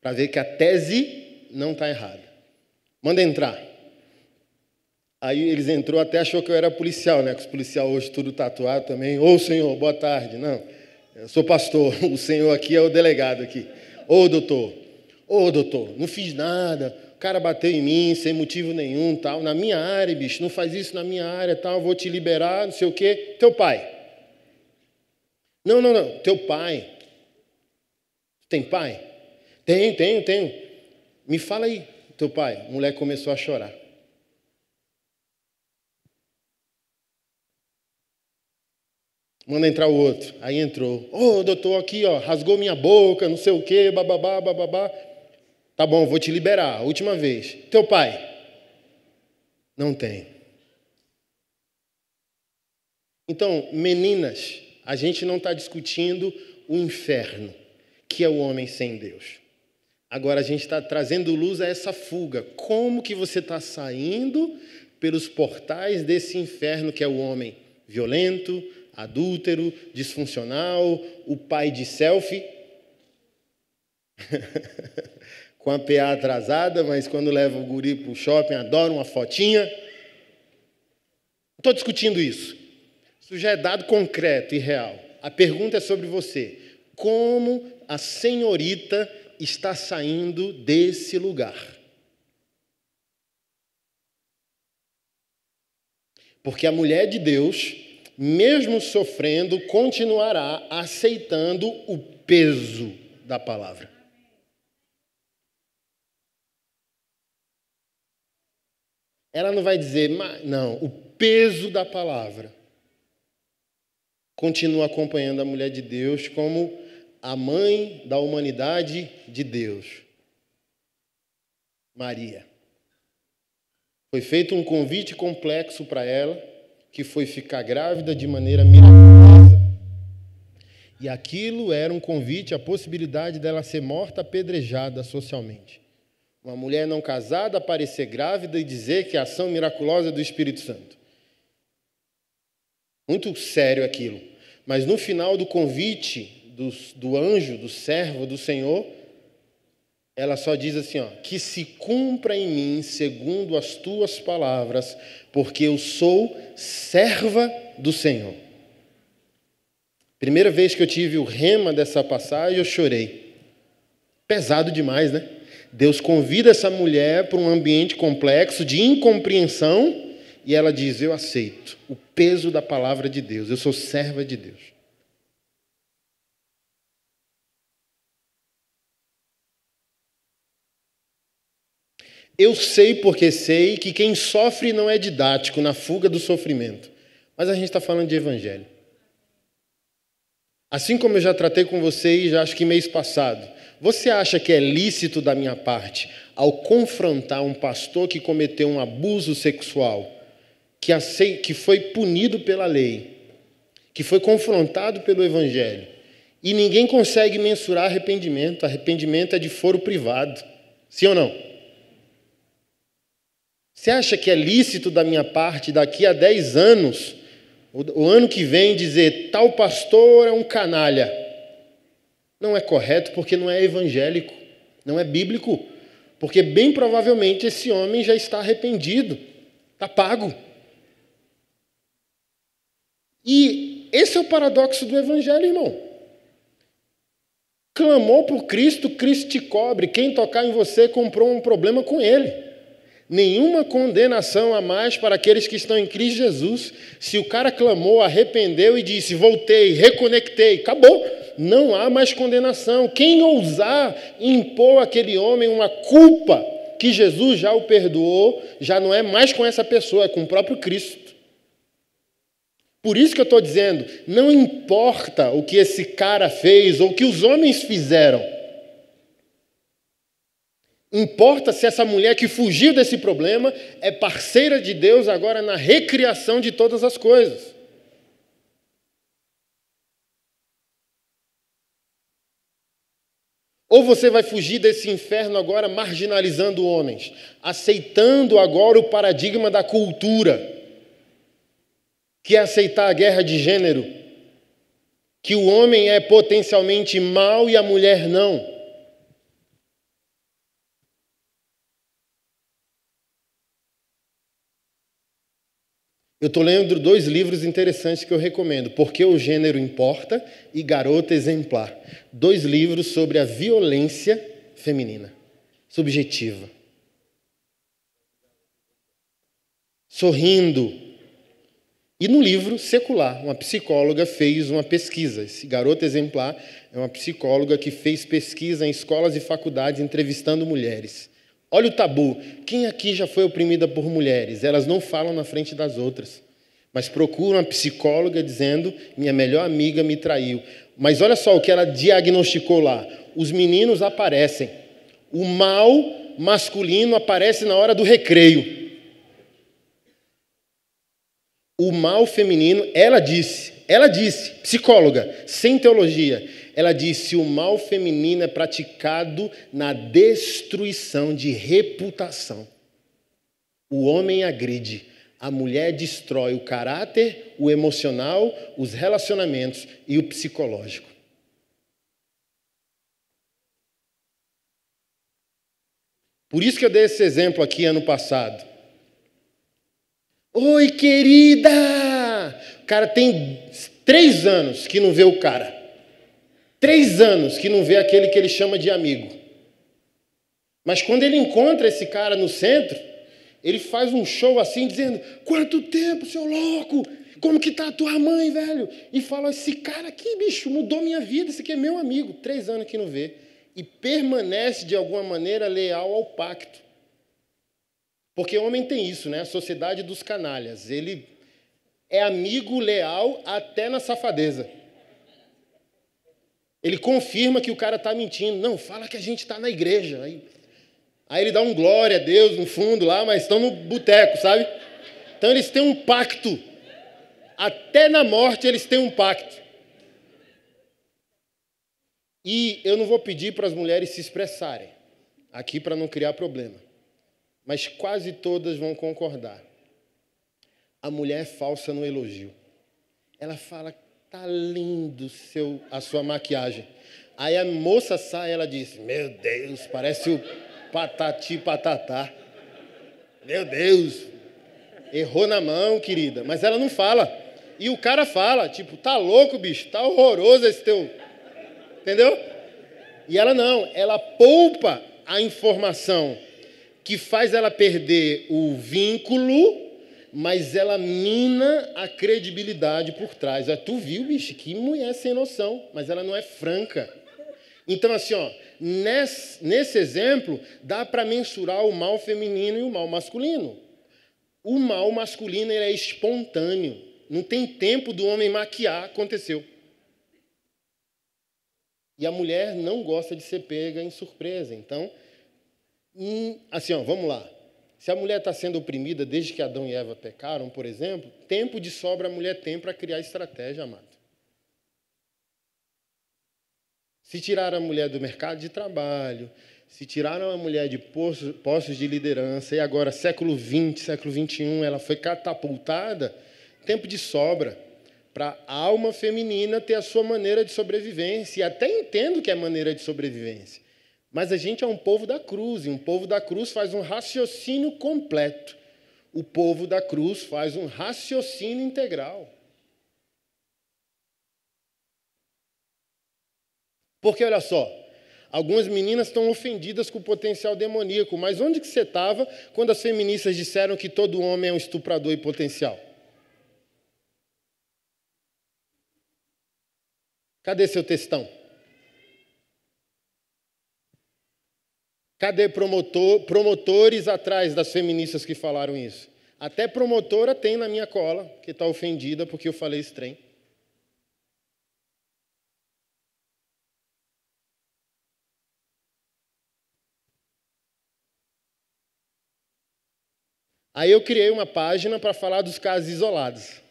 para ver que a tese não está errada. Manda entrar. Aí eles entrou até achou que eu era policial, né? Que os policial hoje tudo tatuado também. Ô, senhor, boa tarde. Não, eu sou pastor. O senhor aqui é o delegado aqui. Ô, doutor. Ô, doutor, não fiz nada. O cara bateu em mim sem motivo nenhum, tal. Na minha área, bicho, não faz isso na minha área, tal. Vou te liberar, não sei o quê. Teu pai. Não, não, não. Teu pai. Tem pai? Tenho, tenho, tenho. Me fala aí, teu pai. O moleque começou a chorar. Manda entrar o outro. Aí entrou. Ô, oh, doutor, aqui, ó, rasgou minha boca, não sei o quê, bababá, bababá. Tá bom, vou te liberar. Última vez. Teu pai? Não tem. Então, meninas, a gente não está discutindo o inferno, que é o homem sem Deus. Agora a gente está trazendo luz a essa fuga. Como que você está saindo pelos portais desse inferno que é o homem violento, adúltero, disfuncional, o pai de selfie, com a PA atrasada, mas quando leva o guri para o shopping adora uma fotinha. Não estou discutindo isso. Isso já é dado concreto e real. A pergunta é sobre você. Como a senhorita está saindo desse lugar? Porque a mulher de Deus mesmo sofrendo, continuará aceitando o peso da palavra. Ela não vai dizer, não, o peso da palavra continua acompanhando a mulher de Deus como a mãe da humanidade de Deus. Maria. Foi feito um convite complexo para ela que foi ficar grávida de maneira miraculosa. E aquilo era um convite à possibilidade dela ser morta apedrejada socialmente. Uma mulher não casada aparecer grávida e dizer que é a ação miraculosa do Espírito Santo. Muito sério aquilo. Mas no final do convite do, do anjo, do servo, do Senhor, ela só diz assim: ó, que se cumpra em mim segundo as tuas palavras, porque eu sou serva do Senhor. Primeira vez que eu tive o rema dessa passagem, eu chorei. Pesado demais, né? Deus convida essa mulher para um ambiente complexo de incompreensão e ela diz: Eu aceito o peso da palavra de Deus, eu sou serva de Deus. Eu sei porque sei que quem sofre não é didático na fuga do sofrimento. Mas a gente está falando de evangelho. Assim como eu já tratei com vocês, já acho que mês passado, você acha que é lícito da minha parte, ao confrontar um pastor que cometeu um abuso sexual, que foi punido pela lei, que foi confrontado pelo evangelho, e ninguém consegue mensurar arrependimento? Arrependimento é de foro privado. Sim ou não? Você acha que é lícito da minha parte, daqui a 10 anos, o ano que vem, dizer tal pastor é um canalha? Não é correto porque não é evangélico, não é bíblico. Porque bem provavelmente esse homem já está arrependido, está pago. E esse é o paradoxo do evangelho, irmão. Clamou por Cristo, Cristo te cobre. Quem tocar em você comprou um problema com ele nenhuma condenação a mais para aqueles que estão em Cristo Jesus. Se o cara clamou, arrependeu e disse: Voltei, reconectei, acabou. Não há mais condenação. Quem ousar impor àquele homem uma culpa que Jesus já o perdoou, já não é mais com essa pessoa, é com o próprio Cristo. Por isso que eu estou dizendo: não importa o que esse cara fez ou o que os homens fizeram. Importa se essa mulher que fugiu desse problema é parceira de Deus agora na recriação de todas as coisas. Ou você vai fugir desse inferno agora marginalizando homens, aceitando agora o paradigma da cultura, que é aceitar a guerra de gênero, que o homem é potencialmente mal e a mulher não. Eu estou lendo dois livros interessantes que eu recomendo: Por que o Gênero Importa e Garota Exemplar. Dois livros sobre a violência feminina, subjetiva. Sorrindo. E no livro secular, uma psicóloga fez uma pesquisa. Esse garota exemplar é uma psicóloga que fez pesquisa em escolas e faculdades entrevistando mulheres. Olha o tabu. Quem aqui já foi oprimida por mulheres? Elas não falam na frente das outras, mas procuram a psicóloga dizendo: minha melhor amiga me traiu. Mas olha só o que ela diagnosticou lá: os meninos aparecem. O mal masculino aparece na hora do recreio. O mal feminino, ela disse, ela disse, psicóloga, sem teologia, ela disse: o mal feminino é praticado na destruição de reputação. O homem agride, a mulher destrói o caráter, o emocional, os relacionamentos e o psicológico. Por isso que eu dei esse exemplo aqui ano passado. Oi, querida! O cara tem três anos que não vê o cara. Três anos que não vê aquele que ele chama de amigo. Mas quando ele encontra esse cara no centro, ele faz um show assim, dizendo: Quanto tempo, seu louco! Como que tá a tua mãe, velho? E fala: Esse cara aqui, bicho, mudou minha vida, esse aqui é meu amigo. Três anos que não vê. E permanece de alguma maneira leal ao pacto. Porque o homem tem isso, né? A sociedade dos canalhas. Ele é amigo leal até na safadeza. Ele confirma que o cara está mentindo. Não, fala que a gente está na igreja. Aí, aí ele dá um glória a Deus no fundo lá, mas estão no boteco, sabe? Então eles têm um pacto. Até na morte eles têm um pacto. E eu não vou pedir para as mulheres se expressarem aqui para não criar problema. Mas quase todas vão concordar. A mulher é falsa no elogio. Ela fala tá lindo seu, a sua maquiagem. Aí a moça sai ela diz: Meu Deus, parece o patati patatá. Meu Deus, errou na mão, querida. Mas ela não fala. E o cara fala, tipo, tá louco, bicho, tá horroroso esse teu. Entendeu? E ela não, ela poupa a informação que faz ela perder o vínculo mas ela mina a credibilidade por trás. É, tu viu, bicho, que mulher sem noção, mas ela não é franca. Então, assim, ó, nesse, nesse exemplo, dá para mensurar o mal feminino e o mal masculino. O mal masculino é espontâneo. Não tem tempo do homem maquiar, aconteceu. E a mulher não gosta de ser pega em surpresa. Então, hum, assim, ó, vamos lá. Se a mulher está sendo oprimida desde que Adão e Eva pecaram, por exemplo, tempo de sobra a mulher tem para criar estratégia, amado. Se tiraram a mulher do mercado de trabalho, se tiraram a mulher de postos de liderança, e agora, século XX, século XXI, ela foi catapultada, tempo de sobra para a alma feminina ter a sua maneira de sobrevivência. E até entendo que é maneira de sobrevivência. Mas a gente é um povo da cruz, e um povo da cruz faz um raciocínio completo. O povo da cruz faz um raciocínio integral. Porque olha só, algumas meninas estão ofendidas com o potencial demoníaco, mas onde que você estava quando as feministas disseram que todo homem é um estuprador e potencial? Cadê seu textão? Cadê promotor, promotores atrás das feministas que falaram isso? Até promotora tem na minha cola, que está ofendida porque eu falei esse trem. Aí eu criei uma página para falar dos casos isolados.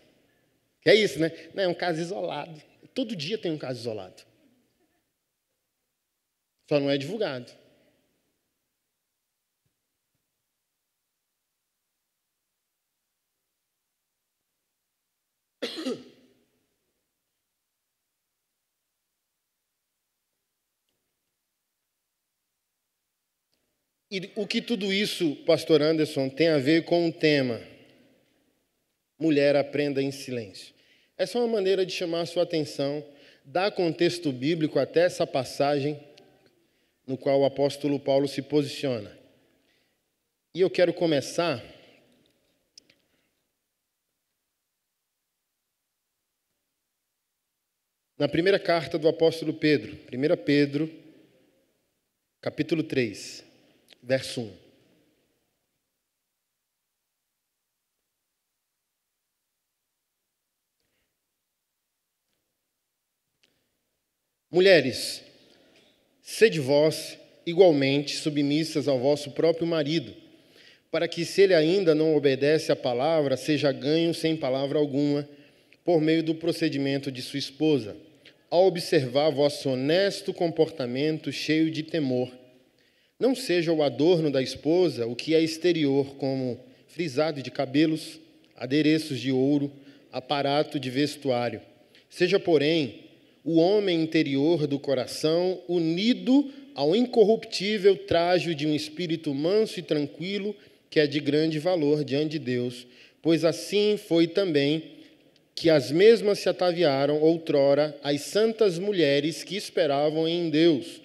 Que é isso, né? Não, é um caso isolado. Todo dia tem um caso isolado. Só não é divulgado. E o que tudo isso, pastor Anderson, tem a ver com o tema Mulher aprenda em silêncio. Essa é uma maneira de chamar a sua atenção, dar contexto bíblico até essa passagem no qual o apóstolo Paulo se posiciona. E eu quero começar na primeira carta do apóstolo Pedro, 1 Pedro, capítulo 3, verso 1. Mulheres, sede vós igualmente submissas ao vosso próprio marido, para que, se ele ainda não obedece à palavra, seja ganho sem palavra alguma por meio do procedimento de sua esposa, ao observar vosso honesto comportamento cheio de temor. Não seja o adorno da esposa o que é exterior, como frisado de cabelos, adereços de ouro, aparato de vestuário. Seja, porém, o homem interior do coração unido ao incorruptível trajo de um espírito manso e tranquilo, que é de grande valor diante de Deus, pois assim foi também que as mesmas se ataviaram outrora as santas mulheres que esperavam em Deus,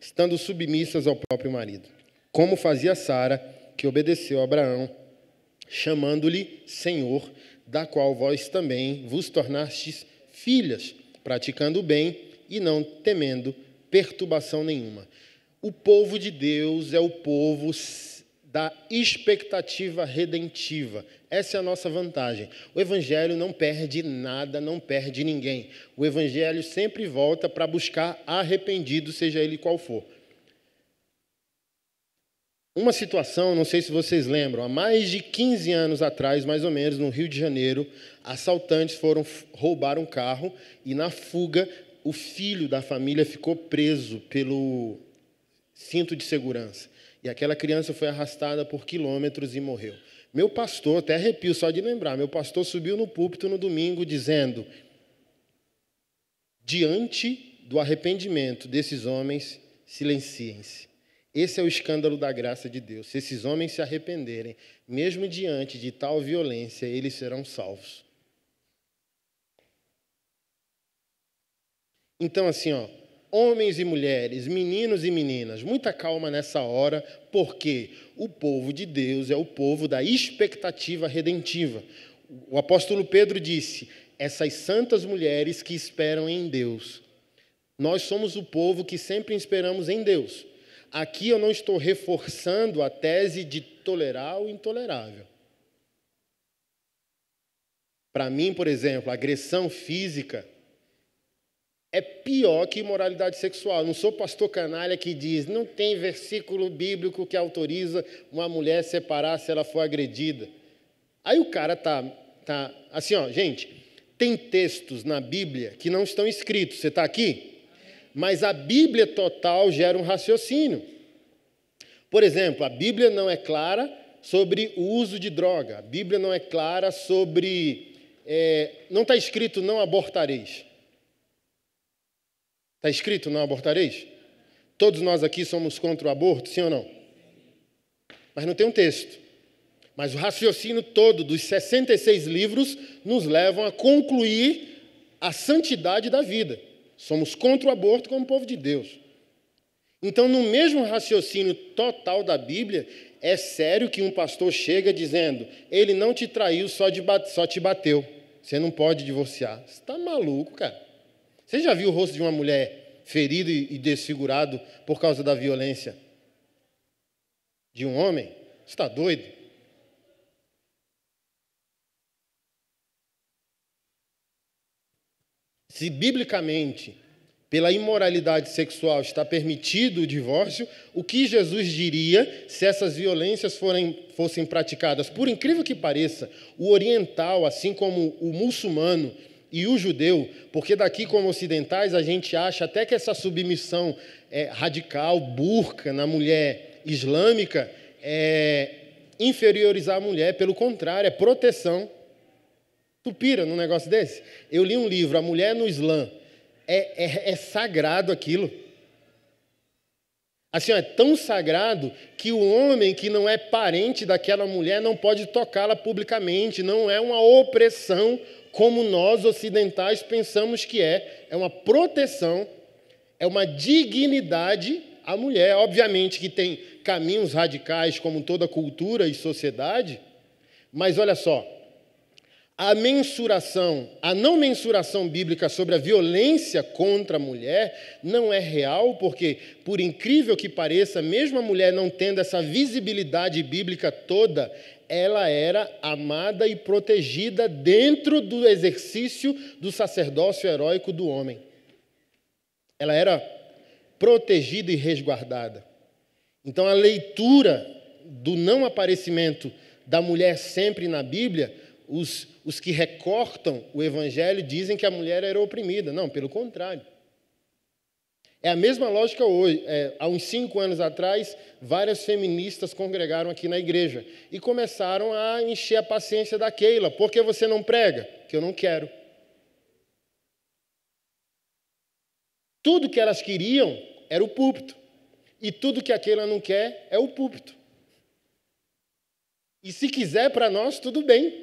estando submissas ao próprio marido, como fazia Sara, que obedeceu a Abraão, chamando-lhe Senhor, da qual vós também vos tornastes filhas, praticando o bem e não temendo perturbação nenhuma. O povo de Deus é o povo da expectativa redentiva. Essa é a nossa vantagem. O Evangelho não perde nada, não perde ninguém. O Evangelho sempre volta para buscar arrependido, seja ele qual for. Uma situação, não sei se vocês lembram, há mais de 15 anos atrás, mais ou menos, no Rio de Janeiro, assaltantes foram roubar um carro e, na fuga, o filho da família ficou preso pelo cinto de segurança. E aquela criança foi arrastada por quilômetros e morreu. Meu pastor, até arrepio só de lembrar, meu pastor subiu no púlpito no domingo dizendo: Diante do arrependimento desses homens, silenciem-se. Esse é o escândalo da graça de Deus. Se esses homens se arrependerem, mesmo diante de tal violência, eles serão salvos. Então, assim, ó, homens e mulheres, meninos e meninas, muita calma nessa hora, porque o povo de Deus é o povo da expectativa redentiva. O apóstolo Pedro disse: essas santas mulheres que esperam em Deus. Nós somos o povo que sempre esperamos em Deus. Aqui eu não estou reforçando a tese de tolerar o intolerável. Para mim, por exemplo, agressão física é pior que imoralidade sexual. não sou pastor canalha que diz não tem versículo bíblico que autoriza uma mulher separar se ela for agredida. Aí o cara tá, tá assim, ó, gente, tem textos na Bíblia que não estão escritos. Você está aqui? Mas a Bíblia total gera um raciocínio. Por exemplo, a Bíblia não é clara sobre o uso de droga. A Bíblia não é clara sobre. É, não está escrito não abortareis. Está escrito: não abortareis? Todos nós aqui somos contra o aborto, sim ou não? Mas não tem um texto. Mas o raciocínio todo dos 66 livros nos levam a concluir a santidade da vida. Somos contra o aborto como povo de Deus. Então, no mesmo raciocínio total da Bíblia, é sério que um pastor chega dizendo: ele não te traiu, só, só te bateu. Você não pode divorciar. Você está maluco, cara. Você já viu o rosto de uma mulher ferido e desfigurado por causa da violência de um homem? Você está doido? Se biblicamente, pela imoralidade sexual está permitido o divórcio, o que Jesus diria se essas violências forem, fossem praticadas? Por incrível que pareça, o oriental, assim como o muçulmano, e o judeu, porque daqui como ocidentais a gente acha até que essa submissão é, radical, burca na mulher islâmica é inferiorizar a mulher, pelo contrário, é proteção. Tu pira num negócio desse? Eu li um livro, A Mulher no Islã. É, é, é sagrado aquilo. Assim, é tão sagrado que o homem que não é parente daquela mulher não pode tocá-la publicamente, não é uma opressão como nós ocidentais pensamos que é, é uma proteção, é uma dignidade à mulher. Obviamente que tem caminhos radicais, como toda cultura e sociedade, mas olha só, a mensuração, a não mensuração bíblica sobre a violência contra a mulher não é real, porque, por incrível que pareça, mesmo a mulher não tendo essa visibilidade bíblica toda, ela era amada e protegida dentro do exercício do sacerdócio heróico do homem. Ela era protegida e resguardada. Então, a leitura do não aparecimento da mulher sempre na Bíblia, os, os que recortam o evangelho dizem que a mulher era oprimida. Não, pelo contrário. É a mesma lógica hoje. É, há uns cinco anos atrás, várias feministas congregaram aqui na igreja e começaram a encher a paciência da Keila. Por que você não prega? Que eu não quero. Tudo que elas queriam era o púlpito. E tudo que a Keila não quer é o púlpito. E se quiser para nós, tudo bem.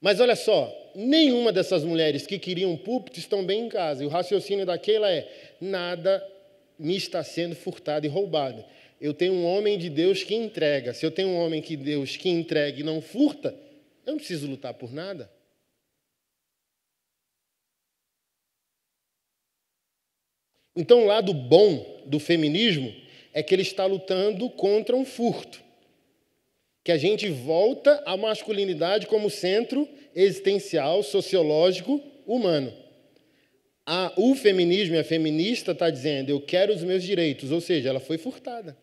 Mas olha só, nenhuma dessas mulheres que queriam púlpito estão bem em casa. E o raciocínio daquela é: nada me está sendo furtado e roubado. Eu tenho um homem de Deus que entrega. Se eu tenho um homem que Deus que entrega e não furta, eu não preciso lutar por nada. Então, o lado bom do feminismo é que ele está lutando contra um furto que a gente volta à masculinidade como centro existencial, sociológico, humano. A, o feminismo e a feminista está dizendo: eu quero os meus direitos, ou seja, ela foi furtada.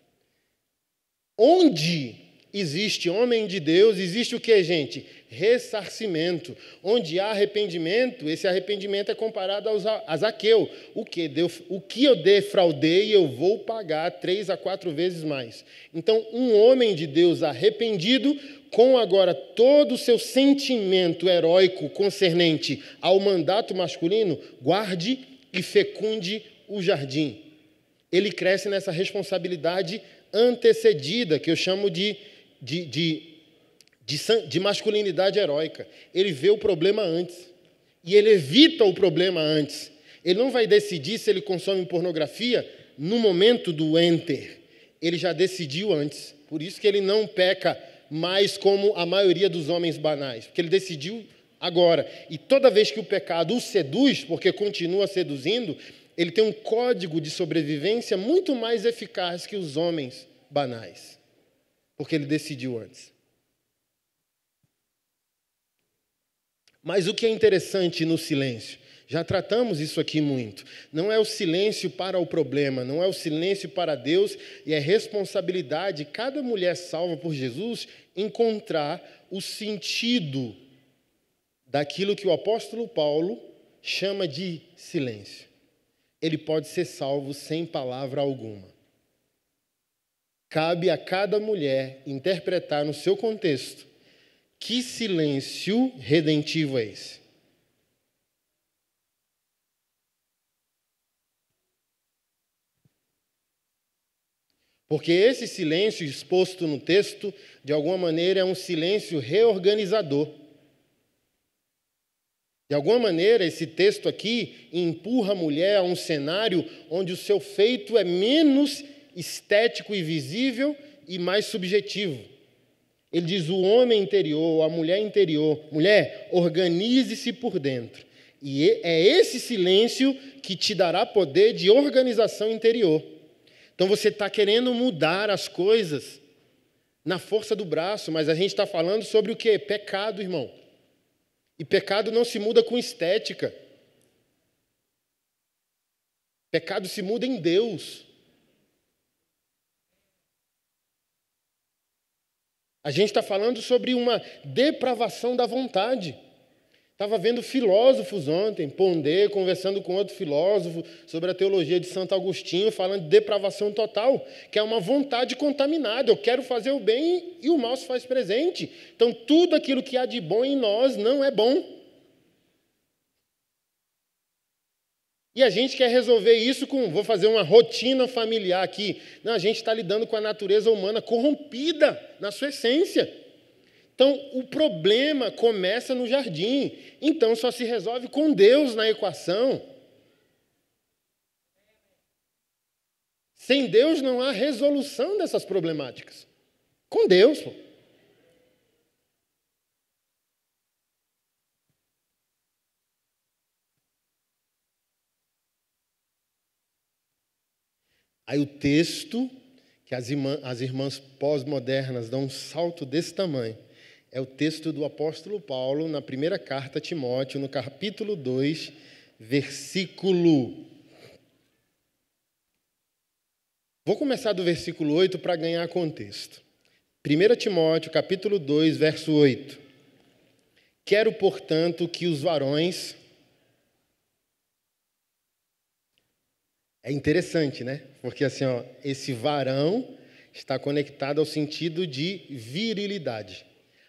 Onde existe homem de Deus, existe o que, gente? ressarcimento. Onde há arrependimento, esse arrependimento é comparado aos, a Zaqueu. O que, deu, o que eu defraudei, eu vou pagar três a quatro vezes mais. Então, um homem de Deus arrependido, com agora todo o seu sentimento heróico concernente ao mandato masculino, guarde e fecunde o jardim. Ele cresce nessa responsabilidade antecedida, que eu chamo de, de, de de, masculinidade heróica. Ele vê o problema antes. E ele evita o problema antes. Ele não vai decidir se ele consome pornografia no momento do enter. Ele já decidiu antes. Por isso que ele não peca mais como a maioria dos homens banais. Porque ele decidiu agora. E toda vez que o pecado o seduz, porque continua seduzindo, ele tem um código de sobrevivência muito mais eficaz que os homens banais. Porque ele decidiu antes. Mas o que é interessante no silêncio? Já tratamos isso aqui muito. Não é o silêncio para o problema, não é o silêncio para Deus, e é responsabilidade cada mulher salva por Jesus encontrar o sentido daquilo que o apóstolo Paulo chama de silêncio. Ele pode ser salvo sem palavra alguma. Cabe a cada mulher interpretar no seu contexto que silêncio redentivo é esse? Porque esse silêncio exposto no texto, de alguma maneira, é um silêncio reorganizador. De alguma maneira, esse texto aqui empurra a mulher a um cenário onde o seu feito é menos estético e visível e mais subjetivo. Ele diz: o homem interior, a mulher interior, mulher, organize-se por dentro. E é esse silêncio que te dará poder de organização interior. Então você está querendo mudar as coisas na força do braço, mas a gente está falando sobre o que? Pecado, irmão. E pecado não se muda com estética. Pecado se muda em Deus. A gente está falando sobre uma depravação da vontade. Estava vendo filósofos ontem, Pondé, conversando com outro filósofo sobre a teologia de Santo Agostinho, falando de depravação total, que é uma vontade contaminada. Eu quero fazer o bem e o mal se faz presente. Então, tudo aquilo que há de bom em nós não é bom. E a gente quer resolver isso com, vou fazer uma rotina familiar aqui. Não, a gente está lidando com a natureza humana corrompida na sua essência. Então, o problema começa no jardim. Então, só se resolve com Deus na equação. Sem Deus não há resolução dessas problemáticas. Com Deus, pô. Aí o texto que as, irmã, as irmãs pós-modernas dão um salto desse tamanho é o texto do apóstolo Paulo na primeira carta a Timóteo, no capítulo 2, versículo. Vou começar do versículo 8 para ganhar contexto. 1 Timóteo, capítulo 2, verso 8. Quero, portanto, que os varões É interessante, né? Porque assim, ó, esse varão está conectado ao sentido de virilidade.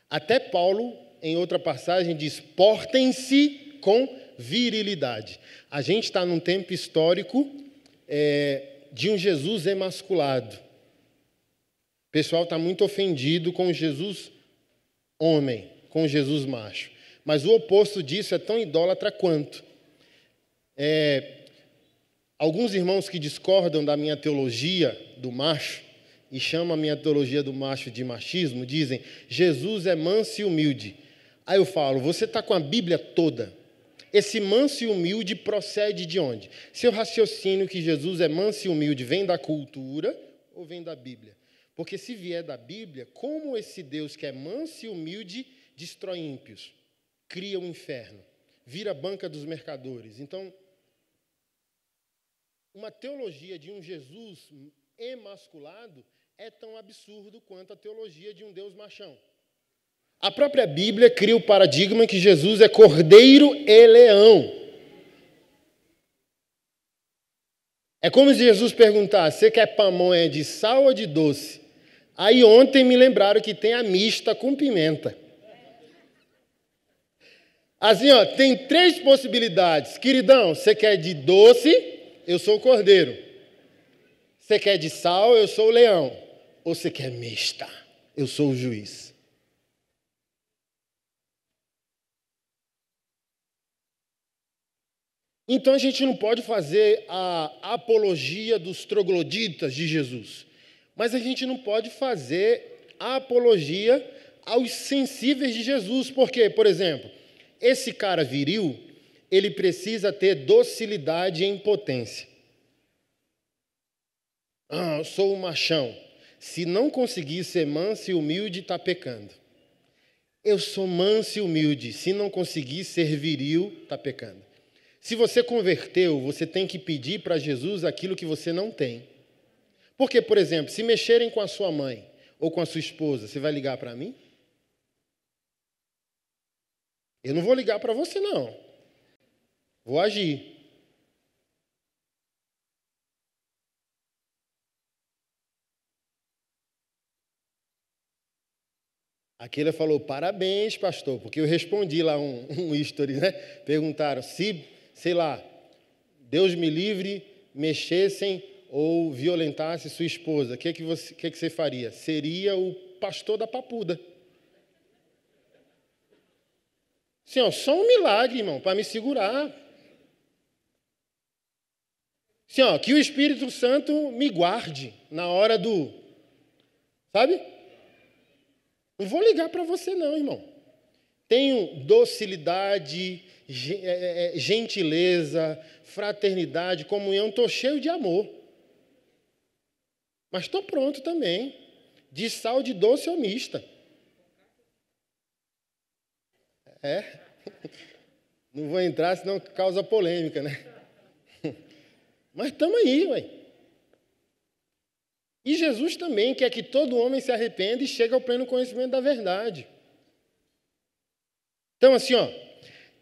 Até Paulo, em outra passagem, diz: portem-se com virilidade. A gente está num tempo histórico é, de um Jesus emasculado. O pessoal está muito ofendido com Jesus homem, com Jesus macho. Mas o oposto disso é tão idólatra quanto. É, Alguns irmãos que discordam da minha teologia do macho e chamam a minha teologia do macho de machismo dizem: Jesus é manso e humilde. Aí eu falo: você está com a Bíblia toda. Esse manso e humilde procede de onde? Seu raciocínio que Jesus é manso e humilde vem da cultura ou vem da Bíblia? Porque se vier da Bíblia, como esse Deus que é manso e humilde destrói ímpios, cria o um inferno, vira banca dos mercadores? Então, uma teologia de um Jesus emasculado é tão absurdo quanto a teologia de um Deus machão. A própria Bíblia cria o paradigma que Jesus é cordeiro e leão. É como se Jesus perguntasse: você quer pamonha de sal ou de doce? Aí ontem me lembraram que tem a mista com pimenta. Assim, ó, tem três possibilidades. Queridão, você quer de doce, eu sou o cordeiro. Você quer de sal, eu sou o leão. Ou você quer mista, eu sou o juiz. Então a gente não pode fazer a apologia dos trogloditas de Jesus, mas a gente não pode fazer a apologia aos sensíveis de Jesus, porque, por exemplo, esse cara viril ele precisa ter docilidade em potência. Ah, eu sou um machão. Se não conseguir ser manso e humilde, está pecando. Eu sou manso e humilde. Se não conseguir ser viril, está pecando. Se você converteu, você tem que pedir para Jesus aquilo que você não tem. Porque, por exemplo, se mexerem com a sua mãe ou com a sua esposa, você vai ligar para mim? Eu não vou ligar para você, não. Vou agir. Aquele falou, parabéns, pastor, porque eu respondi lá um, um history, né? Perguntaram se, sei lá, Deus me livre, mexessem ou violentasse sua esposa, o que, é que, você, que, é que você faria? Seria o pastor da papuda. Senhor, só um milagre, irmão, para me segurar. Assim, ó, que o Espírito Santo me guarde na hora do. Sabe? Não vou ligar para você, não, irmão. Tenho docilidade, é, é, é, gentileza, fraternidade, comunhão, estou cheio de amor. Mas estou pronto também, de sal de doce ou mista. É. Não vou entrar, senão causa polêmica, né? Mas estamos aí, ué. E Jesus também quer que todo homem se arrependa e chegue ao pleno conhecimento da verdade. Então, assim, ó,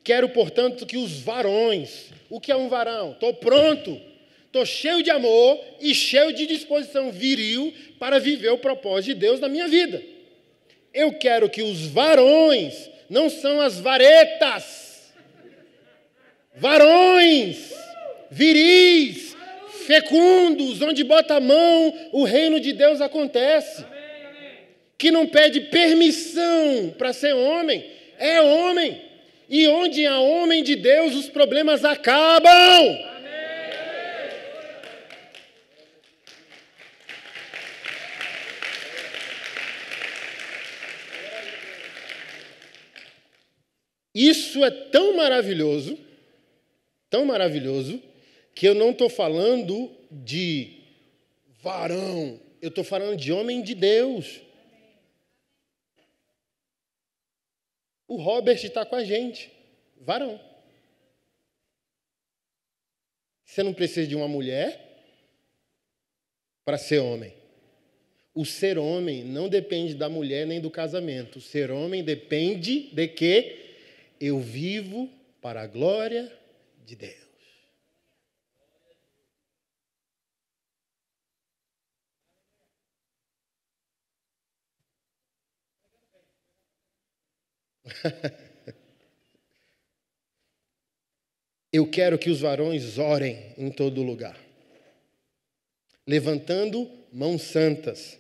quero, portanto, que os varões, o que é um varão? Estou pronto, estou cheio de amor e cheio de disposição viril para viver o propósito de Deus na minha vida. Eu quero que os varões, não são as varetas, varões, viris, fecundos, onde bota a mão, o reino de Deus acontece. Que não pede permissão para ser homem, é homem. E onde há homem de Deus, os problemas acabam. Isso é tão maravilhoso, tão maravilhoso, que eu não estou falando de varão, eu estou falando de homem de Deus. O Robert está com a gente, varão. Você não precisa de uma mulher para ser homem. O ser homem não depende da mulher nem do casamento. O ser homem depende de que eu vivo para a glória de Deus. Eu quero que os varões orem em todo lugar, levantando mãos santas,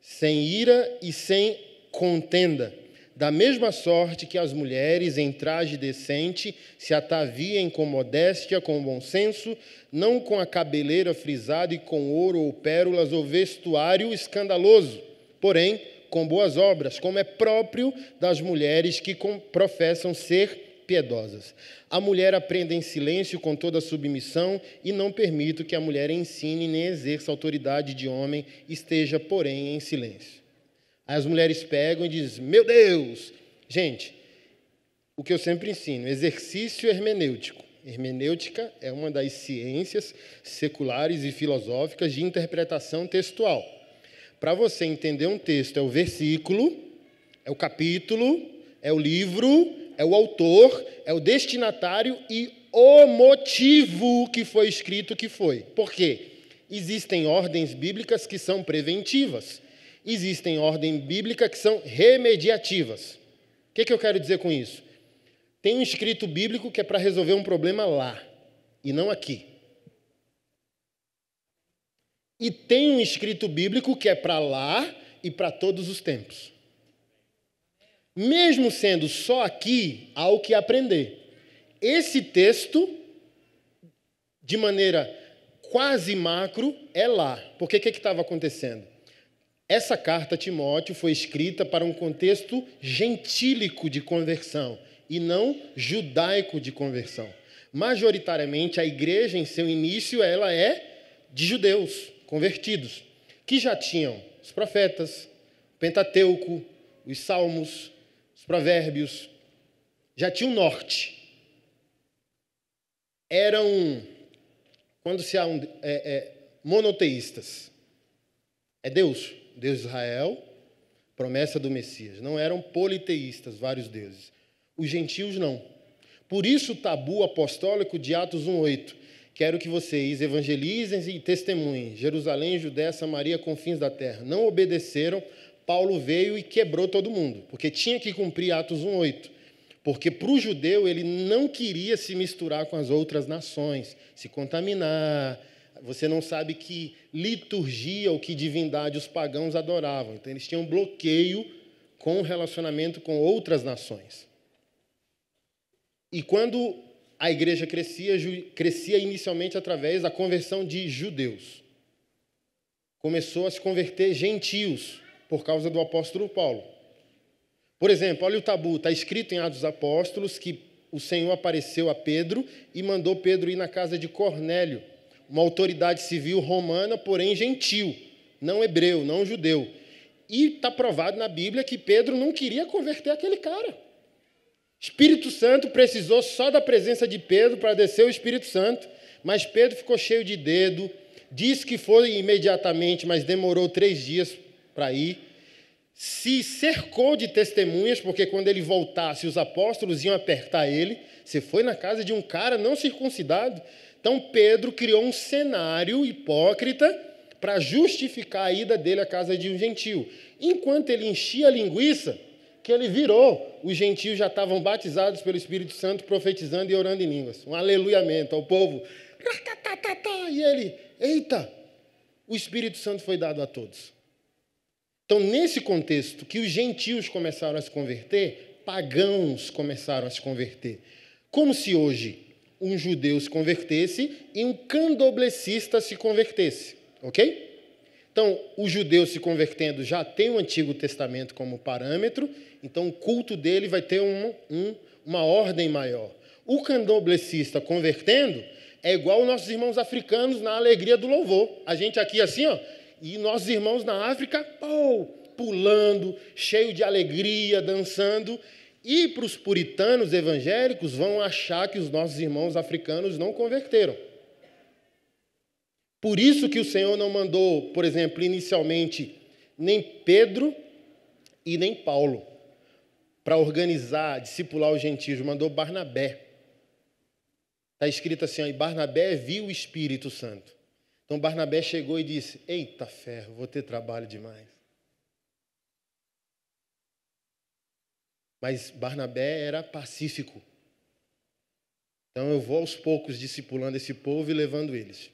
sem ira e sem contenda, da mesma sorte que as mulheres em traje decente se ataviem com modéstia, com bom senso, não com a cabeleira frisada e com ouro ou pérolas ou vestuário escandaloso, porém com boas obras, como é próprio das mulheres que professam ser piedosas. A mulher aprende em silêncio com toda submissão e não permito que a mulher ensine nem exerça autoridade de homem, esteja, porém, em silêncio. Aí as mulheres pegam e dizem: Meu Deus! Gente, o que eu sempre ensino, exercício hermenêutico. Hermenêutica é uma das ciências seculares e filosóficas de interpretação textual. Para você entender um texto, é o versículo, é o capítulo, é o livro, é o autor, é o destinatário e o motivo que foi escrito que foi. Por quê? Existem ordens bíblicas que são preventivas. Existem ordens bíblicas que são remediativas. O que, que eu quero dizer com isso? Tem um escrito bíblico que é para resolver um problema lá e não aqui e tem um escrito bíblico que é para lá e para todos os tempos. Mesmo sendo só aqui, há o que aprender. Esse texto, de maneira quase macro, é lá. Porque o que é estava acontecendo? Essa carta a Timóteo foi escrita para um contexto gentílico de conversão e não judaico de conversão. Majoritariamente, a igreja, em seu início, ela é de judeus convertidos, que já tinham os profetas, o Pentateuco, os Salmos, os Provérbios, já tinham norte. Eram, quando se há um, é, é, monoteístas, é Deus, Deus de Israel, promessa do Messias. Não eram politeístas, vários deuses. Os gentios não. Por isso o tabu apostólico de Atos 1:8. Quero que vocês evangelizem e testemunhem. Jerusalém, Judéia, Samaria, confins da terra. Não obedeceram, Paulo veio e quebrou todo mundo, porque tinha que cumprir Atos 1:8. Porque para o judeu ele não queria se misturar com as outras nações, se contaminar. Você não sabe que liturgia ou que divindade os pagãos adoravam. Então eles tinham bloqueio com o relacionamento com outras nações. E quando a igreja crescia, crescia inicialmente através da conversão de judeus. Começou a se converter gentios por causa do apóstolo Paulo. Por exemplo, olha o tabu, está escrito em Atos dos Apóstolos que o Senhor apareceu a Pedro e mandou Pedro ir na casa de Cornélio, uma autoridade civil romana, porém gentil, não hebreu, não judeu. E está provado na Bíblia que Pedro não queria converter aquele cara. Espírito Santo precisou só da presença de Pedro para descer o Espírito Santo, mas Pedro ficou cheio de dedo, disse que foi imediatamente, mas demorou três dias para ir. Se cercou de testemunhas, porque quando ele voltasse, os apóstolos iam apertar ele. Você foi na casa de um cara não circuncidado. Então Pedro criou um cenário hipócrita para justificar a ida dele à casa de um gentil. Enquanto ele enchia a linguiça, que ele virou, os gentios já estavam batizados pelo Espírito Santo, profetizando e orando em línguas. Um aleluiamento ao povo. E ele, eita, o Espírito Santo foi dado a todos. Então, nesse contexto que os gentios começaram a se converter, pagãos começaram a se converter. Como se hoje um judeu se convertesse e um candoblecista se convertesse, ok? Então, o judeu se convertendo já tem o Antigo Testamento como parâmetro, então o culto dele vai ter um, um, uma ordem maior. O candomblessista convertendo é igual nossos irmãos africanos na alegria do louvor. A gente aqui assim, ó, e nossos irmãos na África, pô, pulando, cheio de alegria, dançando. E para os puritanos evangélicos vão achar que os nossos irmãos africanos não converteram. Por isso que o Senhor não mandou, por exemplo, inicialmente, nem Pedro e nem Paulo para organizar, discipular os gentios, mandou Barnabé. Está escrito assim, aí, Barnabé viu o Espírito Santo. Então Barnabé chegou e disse: Eita ferro, vou ter trabalho demais. Mas Barnabé era pacífico. Então eu vou aos poucos discipulando esse povo e levando eles.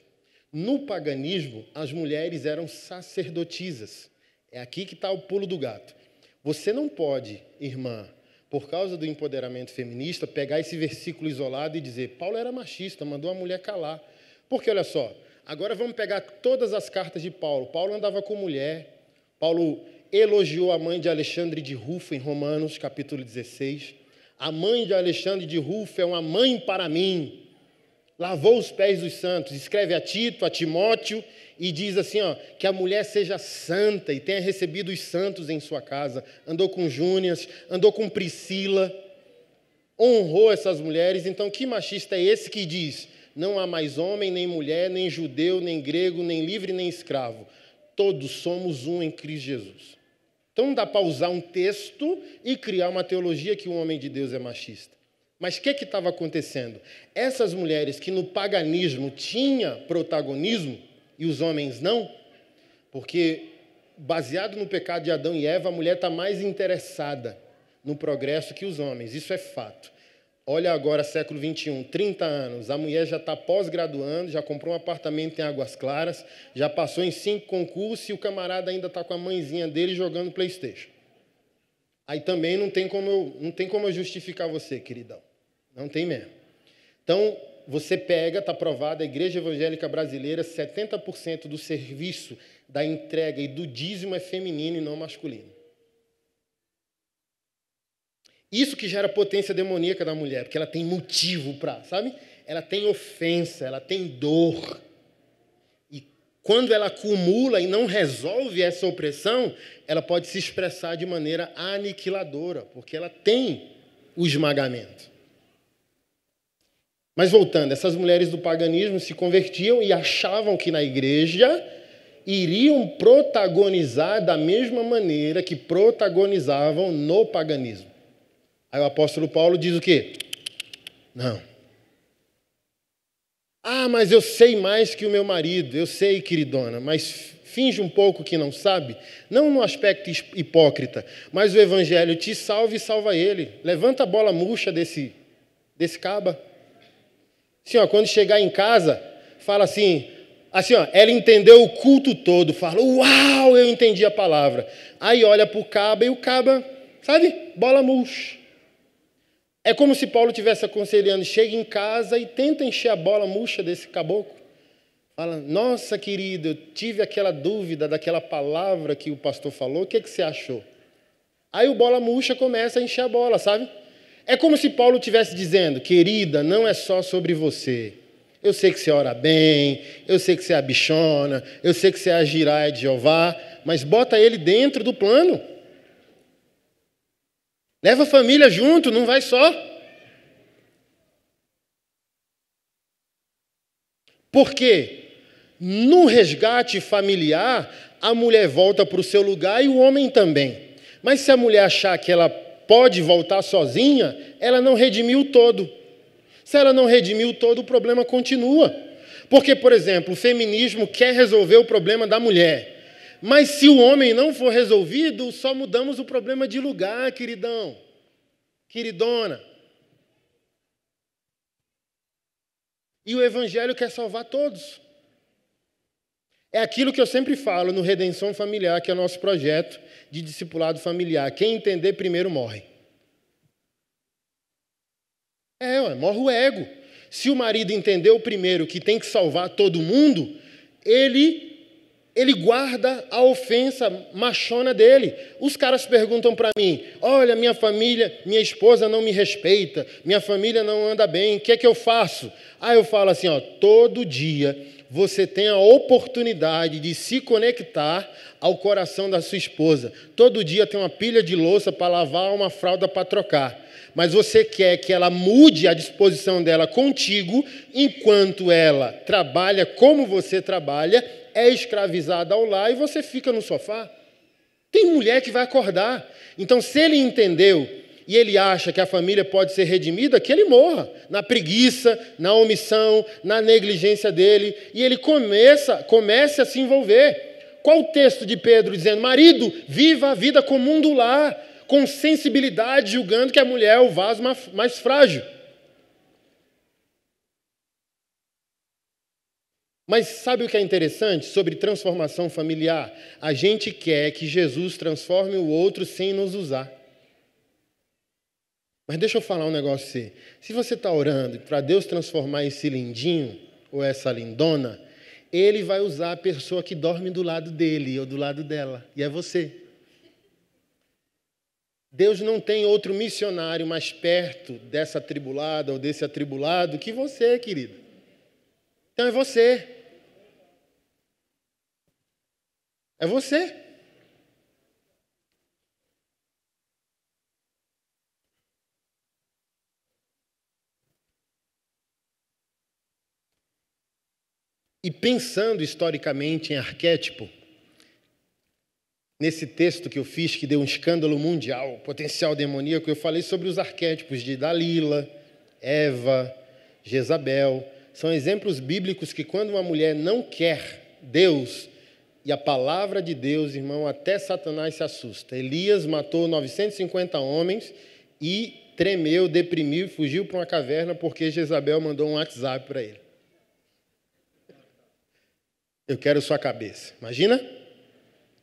No paganismo, as mulheres eram sacerdotisas. É aqui que está o pulo do gato. Você não pode, irmã, por causa do empoderamento feminista, pegar esse versículo isolado e dizer: Paulo era machista, mandou a mulher calar. Porque, olha só, agora vamos pegar todas as cartas de Paulo. Paulo andava com mulher, Paulo elogiou a mãe de Alexandre de Rufo em Romanos, capítulo 16. A mãe de Alexandre de Rufo é uma mãe para mim lavou os pés dos santos, escreve a Tito, a Timóteo e diz assim: ó, que a mulher seja santa e tenha recebido os santos em sua casa. Andou com Júnias, andou com Priscila, honrou essas mulheres. Então, que machista é esse que diz: não há mais homem, nem mulher, nem judeu, nem grego, nem livre, nem escravo? Todos somos um em Cristo Jesus. Então, não dá para usar um texto e criar uma teologia que o homem de Deus é machista. Mas o que estava acontecendo? Essas mulheres que no paganismo tinha protagonismo e os homens não, porque baseado no pecado de Adão e Eva, a mulher está mais interessada no progresso que os homens, isso é fato. Olha agora, século 21, 30 anos, a mulher já está pós-graduando, já comprou um apartamento em Águas Claras, já passou em cinco concursos e o camarada ainda está com a mãezinha dele jogando Playstation aí também não tem como eu, não tem como eu justificar você, queridão. Não tem mesmo. Então, você pega, está provado, a Igreja Evangélica Brasileira, 70% do serviço, da entrega e do dízimo é feminino e não masculino. Isso que gera potência demoníaca da mulher, porque ela tem motivo para, sabe? Ela tem ofensa, ela tem dor. Quando ela acumula e não resolve essa opressão, ela pode se expressar de maneira aniquiladora, porque ela tem o esmagamento. Mas voltando, essas mulheres do paganismo se convertiam e achavam que na igreja iriam protagonizar da mesma maneira que protagonizavam no paganismo. Aí o apóstolo Paulo diz o quê? Não, ah, mas eu sei mais que o meu marido, eu sei, queridona, mas finge um pouco que não sabe, não no aspecto hipócrita, mas o Evangelho te salva e salva ele. Levanta a bola murcha desse, desse caba. Assim, ó, quando chegar em casa, fala assim, assim, ó, ela entendeu o culto todo, fala, uau, eu entendi a palavra. Aí olha para o caba e o caba, sabe, bola murcha. É como se Paulo estivesse aconselhando: chega em casa e tenta encher a bola murcha desse caboclo. Fala, nossa querido, eu tive aquela dúvida daquela palavra que o pastor falou, o que, é que você achou? Aí o bola murcha começa a encher a bola, sabe? É como se Paulo estivesse dizendo: querida, não é só sobre você. Eu sei que você ora bem, eu sei que você é a bichona, eu sei que você é a giraia de Jeová, mas bota ele dentro do plano. Leva a família junto, não vai só. Porque no resgate familiar, a mulher volta para o seu lugar e o homem também. Mas se a mulher achar que ela pode voltar sozinha, ela não redimiu todo. Se ela não redimiu todo, o problema continua. Porque, por exemplo, o feminismo quer resolver o problema da mulher. Mas se o homem não for resolvido, só mudamos o problema de lugar, queridão, queridona. E o Evangelho quer salvar todos. É aquilo que eu sempre falo no Redenção Familiar, que é o nosso projeto de discipulado familiar. Quem entender primeiro morre. É, ué, morre o ego. Se o marido entendeu primeiro que tem que salvar todo mundo, ele ele guarda a ofensa machona dele. Os caras perguntam para mim: Olha, minha família, minha esposa não me respeita, minha família não anda bem, o que é que eu faço? Aí eu falo assim: ó, todo dia você tem a oportunidade de se conectar ao coração da sua esposa. Todo dia tem uma pilha de louça para lavar, uma fralda para trocar. Mas você quer que ela mude a disposição dela contigo, enquanto ela trabalha como você trabalha é escravizada ao lar e você fica no sofá. Tem mulher que vai acordar. Então, se ele entendeu e ele acha que a família pode ser redimida, que ele morra na preguiça, na omissão, na negligência dele, e ele começa, comece a se envolver. Qual o texto de Pedro dizendo: "Marido, viva a vida comum do lar, com sensibilidade, julgando que a mulher é o vaso mais frágil"? Mas sabe o que é interessante sobre transformação familiar? A gente quer que Jesus transforme o outro sem nos usar. Mas deixa eu falar um negócio assim. Se você está orando para Deus transformar esse lindinho ou essa lindona, ele vai usar a pessoa que dorme do lado dele ou do lado dela, e é você. Deus não tem outro missionário mais perto dessa tribulada ou desse atribulado que você, querido. Então é você. É você. E pensando historicamente em arquétipo, nesse texto que eu fiz que deu um escândalo mundial, potencial demoníaco, eu falei sobre os arquétipos de Dalila, Eva, Jezabel. São exemplos bíblicos que, quando uma mulher não quer Deus, e a palavra de Deus, irmão, até Satanás se assusta. Elias matou 950 homens e tremeu, deprimiu e fugiu para uma caverna porque Jezabel mandou um WhatsApp para ele. Eu quero sua cabeça. Imagina?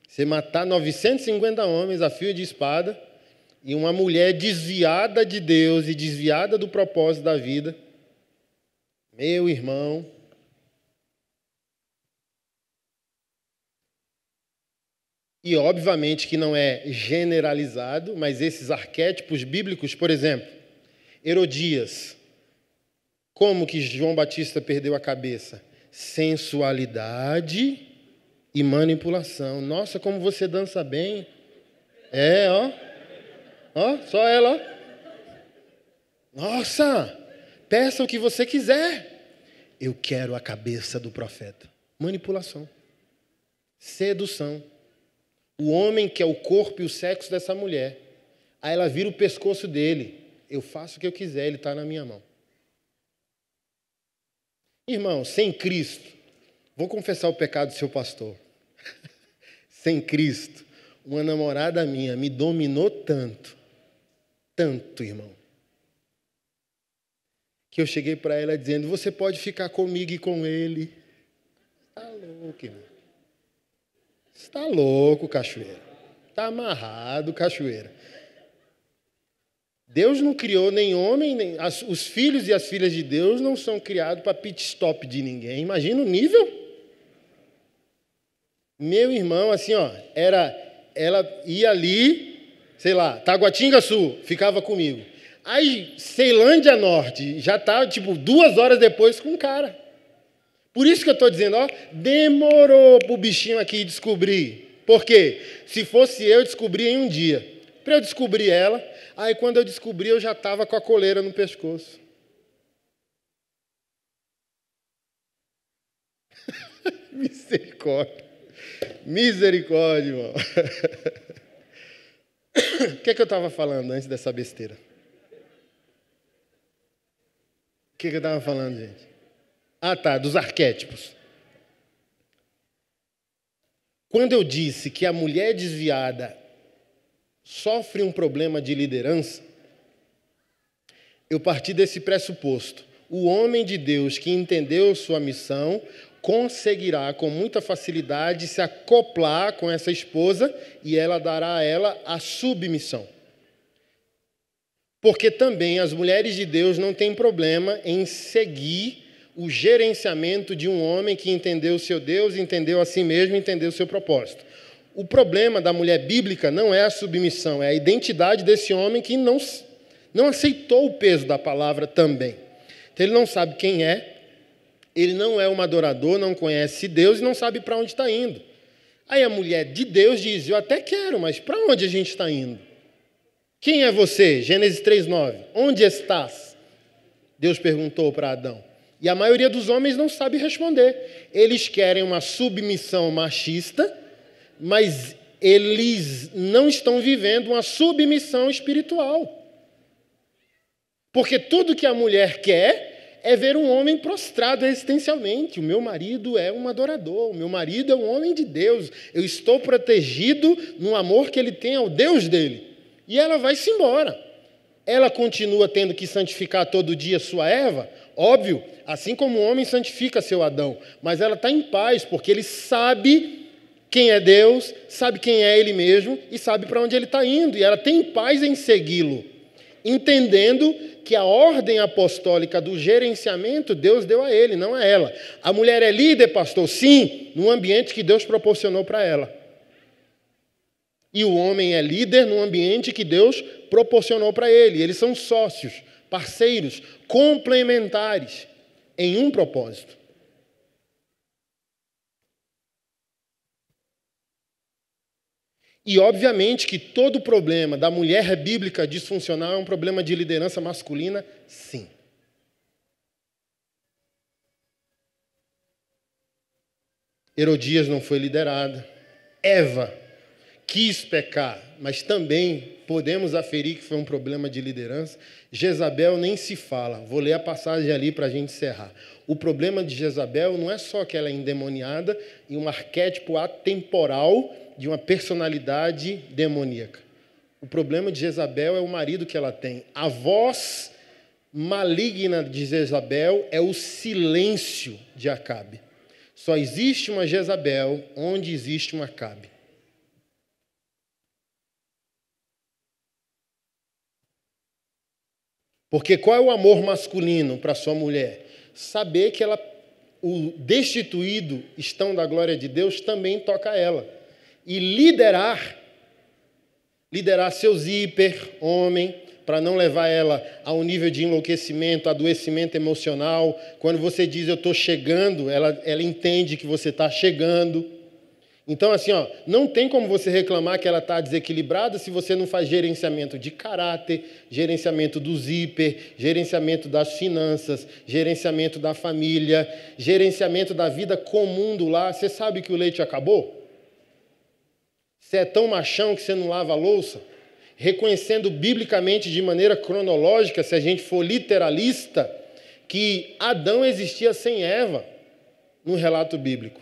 Você matar 950 homens a fio de espada e uma mulher desviada de Deus e desviada do propósito da vida. Meu irmão, E obviamente que não é generalizado, mas esses arquétipos bíblicos, por exemplo, Herodias. Como que João Batista perdeu a cabeça? Sensualidade e manipulação. Nossa, como você dança bem. É, ó. Ó, só ela, ó. Nossa, peça o que você quiser. Eu quero a cabeça do profeta. Manipulação. Sedução o homem que é o corpo e o sexo dessa mulher. Aí ela vira o pescoço dele. Eu faço o que eu quiser, ele está na minha mão. Irmão, sem Cristo, vou confessar o pecado do seu pastor. sem Cristo, uma namorada minha me dominou tanto, tanto, irmão, que eu cheguei para ela dizendo: Você pode ficar comigo e com ele. Tá louco, irmão. Está louco, cachoeira. Está amarrado, cachoeira. Deus não criou nem homem, nem as, os filhos e as filhas de Deus não são criados para pit stop de ninguém. Imagina o nível. Meu irmão, assim, ó, era ela ia ali, sei lá, Taguatinga Sul, ficava comigo. Aí, Ceilândia Norte, já tá tipo duas horas depois com o cara. Por isso que eu estou dizendo, ó, demorou para o bichinho aqui descobrir. Por quê? Se fosse eu, descobri em um dia. Para eu descobrir ela, aí quando eu descobri, eu já estava com a coleira no pescoço. Misericórdia. Misericórdia, irmão. O que, é que eu estava falando antes dessa besteira? O que, é que eu estava falando, gente? Ah, tá, dos arquétipos. Quando eu disse que a mulher desviada sofre um problema de liderança, eu parti desse pressuposto. O homem de Deus que entendeu sua missão conseguirá com muita facilidade se acoplar com essa esposa e ela dará a ela a submissão. Porque também as mulheres de Deus não têm problema em seguir o gerenciamento de um homem que entendeu o seu Deus, entendeu a si mesmo, entendeu o seu propósito. O problema da mulher bíblica não é a submissão, é a identidade desse homem que não, não aceitou o peso da palavra também. Então, ele não sabe quem é, ele não é um adorador, não conhece Deus e não sabe para onde está indo. Aí a mulher de Deus diz: Eu até quero, mas para onde a gente está indo? Quem é você? Gênesis 3,9. Onde estás? Deus perguntou para Adão. E a maioria dos homens não sabe responder. Eles querem uma submissão machista, mas eles não estão vivendo uma submissão espiritual. Porque tudo que a mulher quer é ver um homem prostrado existencialmente. O meu marido é um adorador, o meu marido é um homem de Deus. Eu estou protegido no amor que ele tem ao Deus dele. E ela vai-se embora. Ela continua tendo que santificar todo dia sua Eva? Óbvio, assim como o homem santifica seu Adão, mas ela está em paz, porque ele sabe quem é Deus, sabe quem é ele mesmo e sabe para onde ele está indo, e ela tem paz em segui-lo, entendendo que a ordem apostólica do gerenciamento Deus deu a ele, não a ela. A mulher é líder, pastor, sim, no ambiente que Deus proporcionou para ela. E o homem é líder no ambiente que Deus proporcionou para ele. Eles são sócios parceiros, complementares em um propósito. E obviamente que todo problema da mulher bíblica disfuncional é um problema de liderança masculina, sim. Herodias não foi liderada. Eva quis pecar, mas também podemos aferir que foi um problema de liderança. Jezabel nem se fala. Vou ler a passagem ali para a gente encerrar. O problema de Jezabel não é só que ela é endemoniada e um arquétipo atemporal de uma personalidade demoníaca. O problema de Jezabel é o marido que ela tem. A voz maligna de Jezabel é o silêncio de Acabe. Só existe uma Jezabel onde existe um Acabe. Porque qual é o amor masculino para sua mulher? Saber que ela, o destituído estão da glória de Deus também toca a ela. E liderar, liderar seus hiper, homem, para não levar ela a um nível de enlouquecimento, adoecimento emocional. Quando você diz eu estou chegando, ela, ela entende que você está chegando. Então, assim, ó, não tem como você reclamar que ela está desequilibrada se você não faz gerenciamento de caráter, gerenciamento do zíper, gerenciamento das finanças, gerenciamento da família, gerenciamento da vida comum do lar. Você sabe que o leite acabou? Você é tão machão que você não lava a louça? Reconhecendo biblicamente, de maneira cronológica, se a gente for literalista, que Adão existia sem Eva no relato bíblico.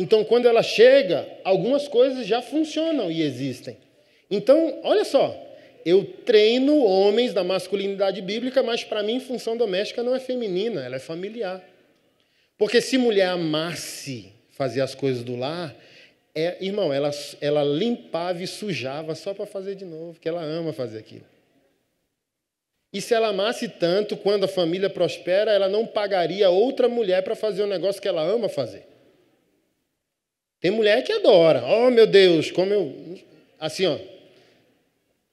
Então, quando ela chega, algumas coisas já funcionam e existem. Então, olha só, eu treino homens da masculinidade bíblica, mas para mim função doméstica não é feminina, ela é familiar. Porque se mulher amasse fazer as coisas do lar, é, irmão, ela, ela limpava e sujava só para fazer de novo, porque ela ama fazer aquilo. E se ela amasse tanto, quando a família prospera, ela não pagaria outra mulher para fazer o negócio que ela ama fazer. Tem mulher que adora. Oh, meu Deus, como eu. Assim, ó.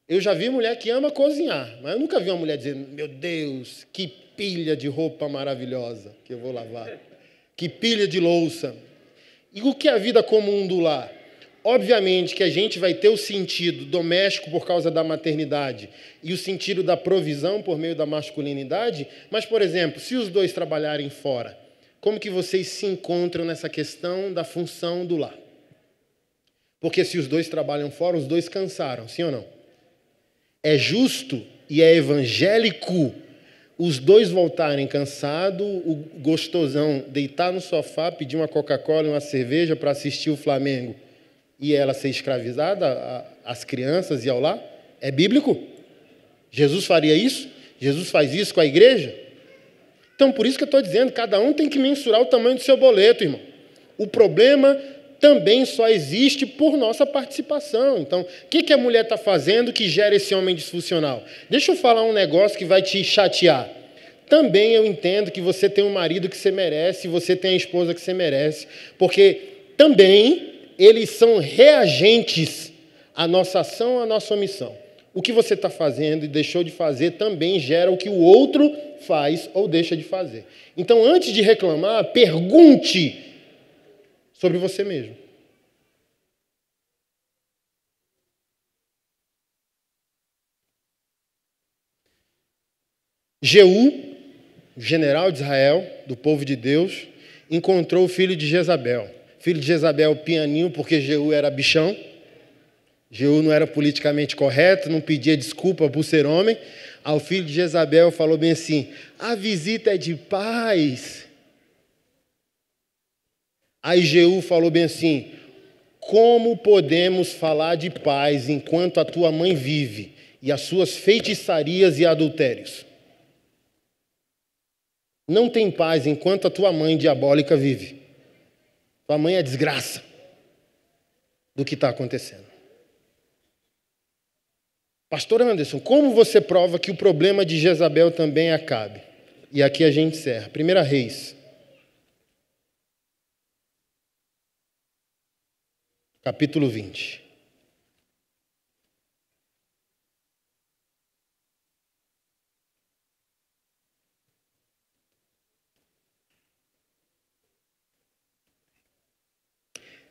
Eu já vi mulher que ama cozinhar, mas eu nunca vi uma mulher dizendo: Meu Deus, que pilha de roupa maravilhosa que eu vou lavar. Que pilha de louça. E o que é a vida comum do lar? Obviamente que a gente vai ter o sentido doméstico por causa da maternidade e o sentido da provisão por meio da masculinidade, mas, por exemplo, se os dois trabalharem fora, como que vocês se encontram nessa questão da função do lar. Porque se os dois trabalham fora, os dois cansaram, sim ou não? É justo e é evangélico os dois voltarem cansado, o gostosão deitar no sofá, pedir uma Coca-Cola e uma cerveja para assistir o Flamengo e ela ser escravizada, as crianças e ao lar? É bíblico? Jesus faria isso? Jesus faz isso com a igreja? Então, por isso que eu estou dizendo, cada um tem que mensurar o tamanho do seu boleto, irmão. O problema também só existe por nossa participação. Então, o que, que a mulher está fazendo que gera esse homem disfuncional? Deixa eu falar um negócio que vai te chatear. Também eu entendo que você tem o um marido que você merece, você tem a esposa que você merece, porque também eles são reagentes à nossa ação, à nossa omissão o que você está fazendo e deixou de fazer também gera o que o outro faz ou deixa de fazer. Então, antes de reclamar, pergunte sobre você mesmo. Jeú, general de Israel, do povo de Deus, encontrou o filho de Jezabel. Filho de Jezabel, pianinho, porque Jeú era bichão. Jeú não era politicamente correto, não pedia desculpa por ser homem. Ao filho de Jezabel falou bem assim: a visita é de paz. Aí Jeú falou bem assim: como podemos falar de paz enquanto a tua mãe vive e as suas feitiçarias e adultérios? Não tem paz enquanto a tua mãe diabólica vive. Tua mãe é desgraça do que está acontecendo. Pastor Anderson, como você prova que o problema de Jezabel também acabe? E aqui a gente encerra. Primeira Reis. Capítulo 20.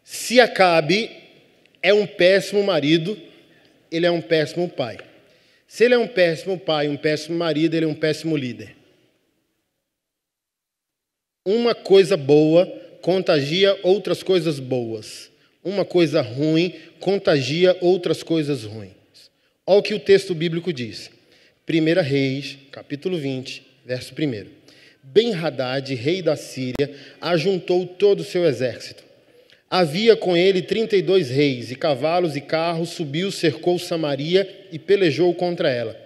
Se Acabe é um péssimo marido, ele é um péssimo pai. Se ele é um péssimo pai, um péssimo marido, ele é um péssimo líder. Uma coisa boa contagia outras coisas boas. Uma coisa ruim contagia outras coisas ruins. Olha o que o texto bíblico diz. 1 Reis, capítulo 20, verso 1. Ben-Hadad, rei da Síria, ajuntou todo o seu exército Havia com ele trinta e dois reis, e cavalos e carros, subiu, cercou Samaria e pelejou contra ela.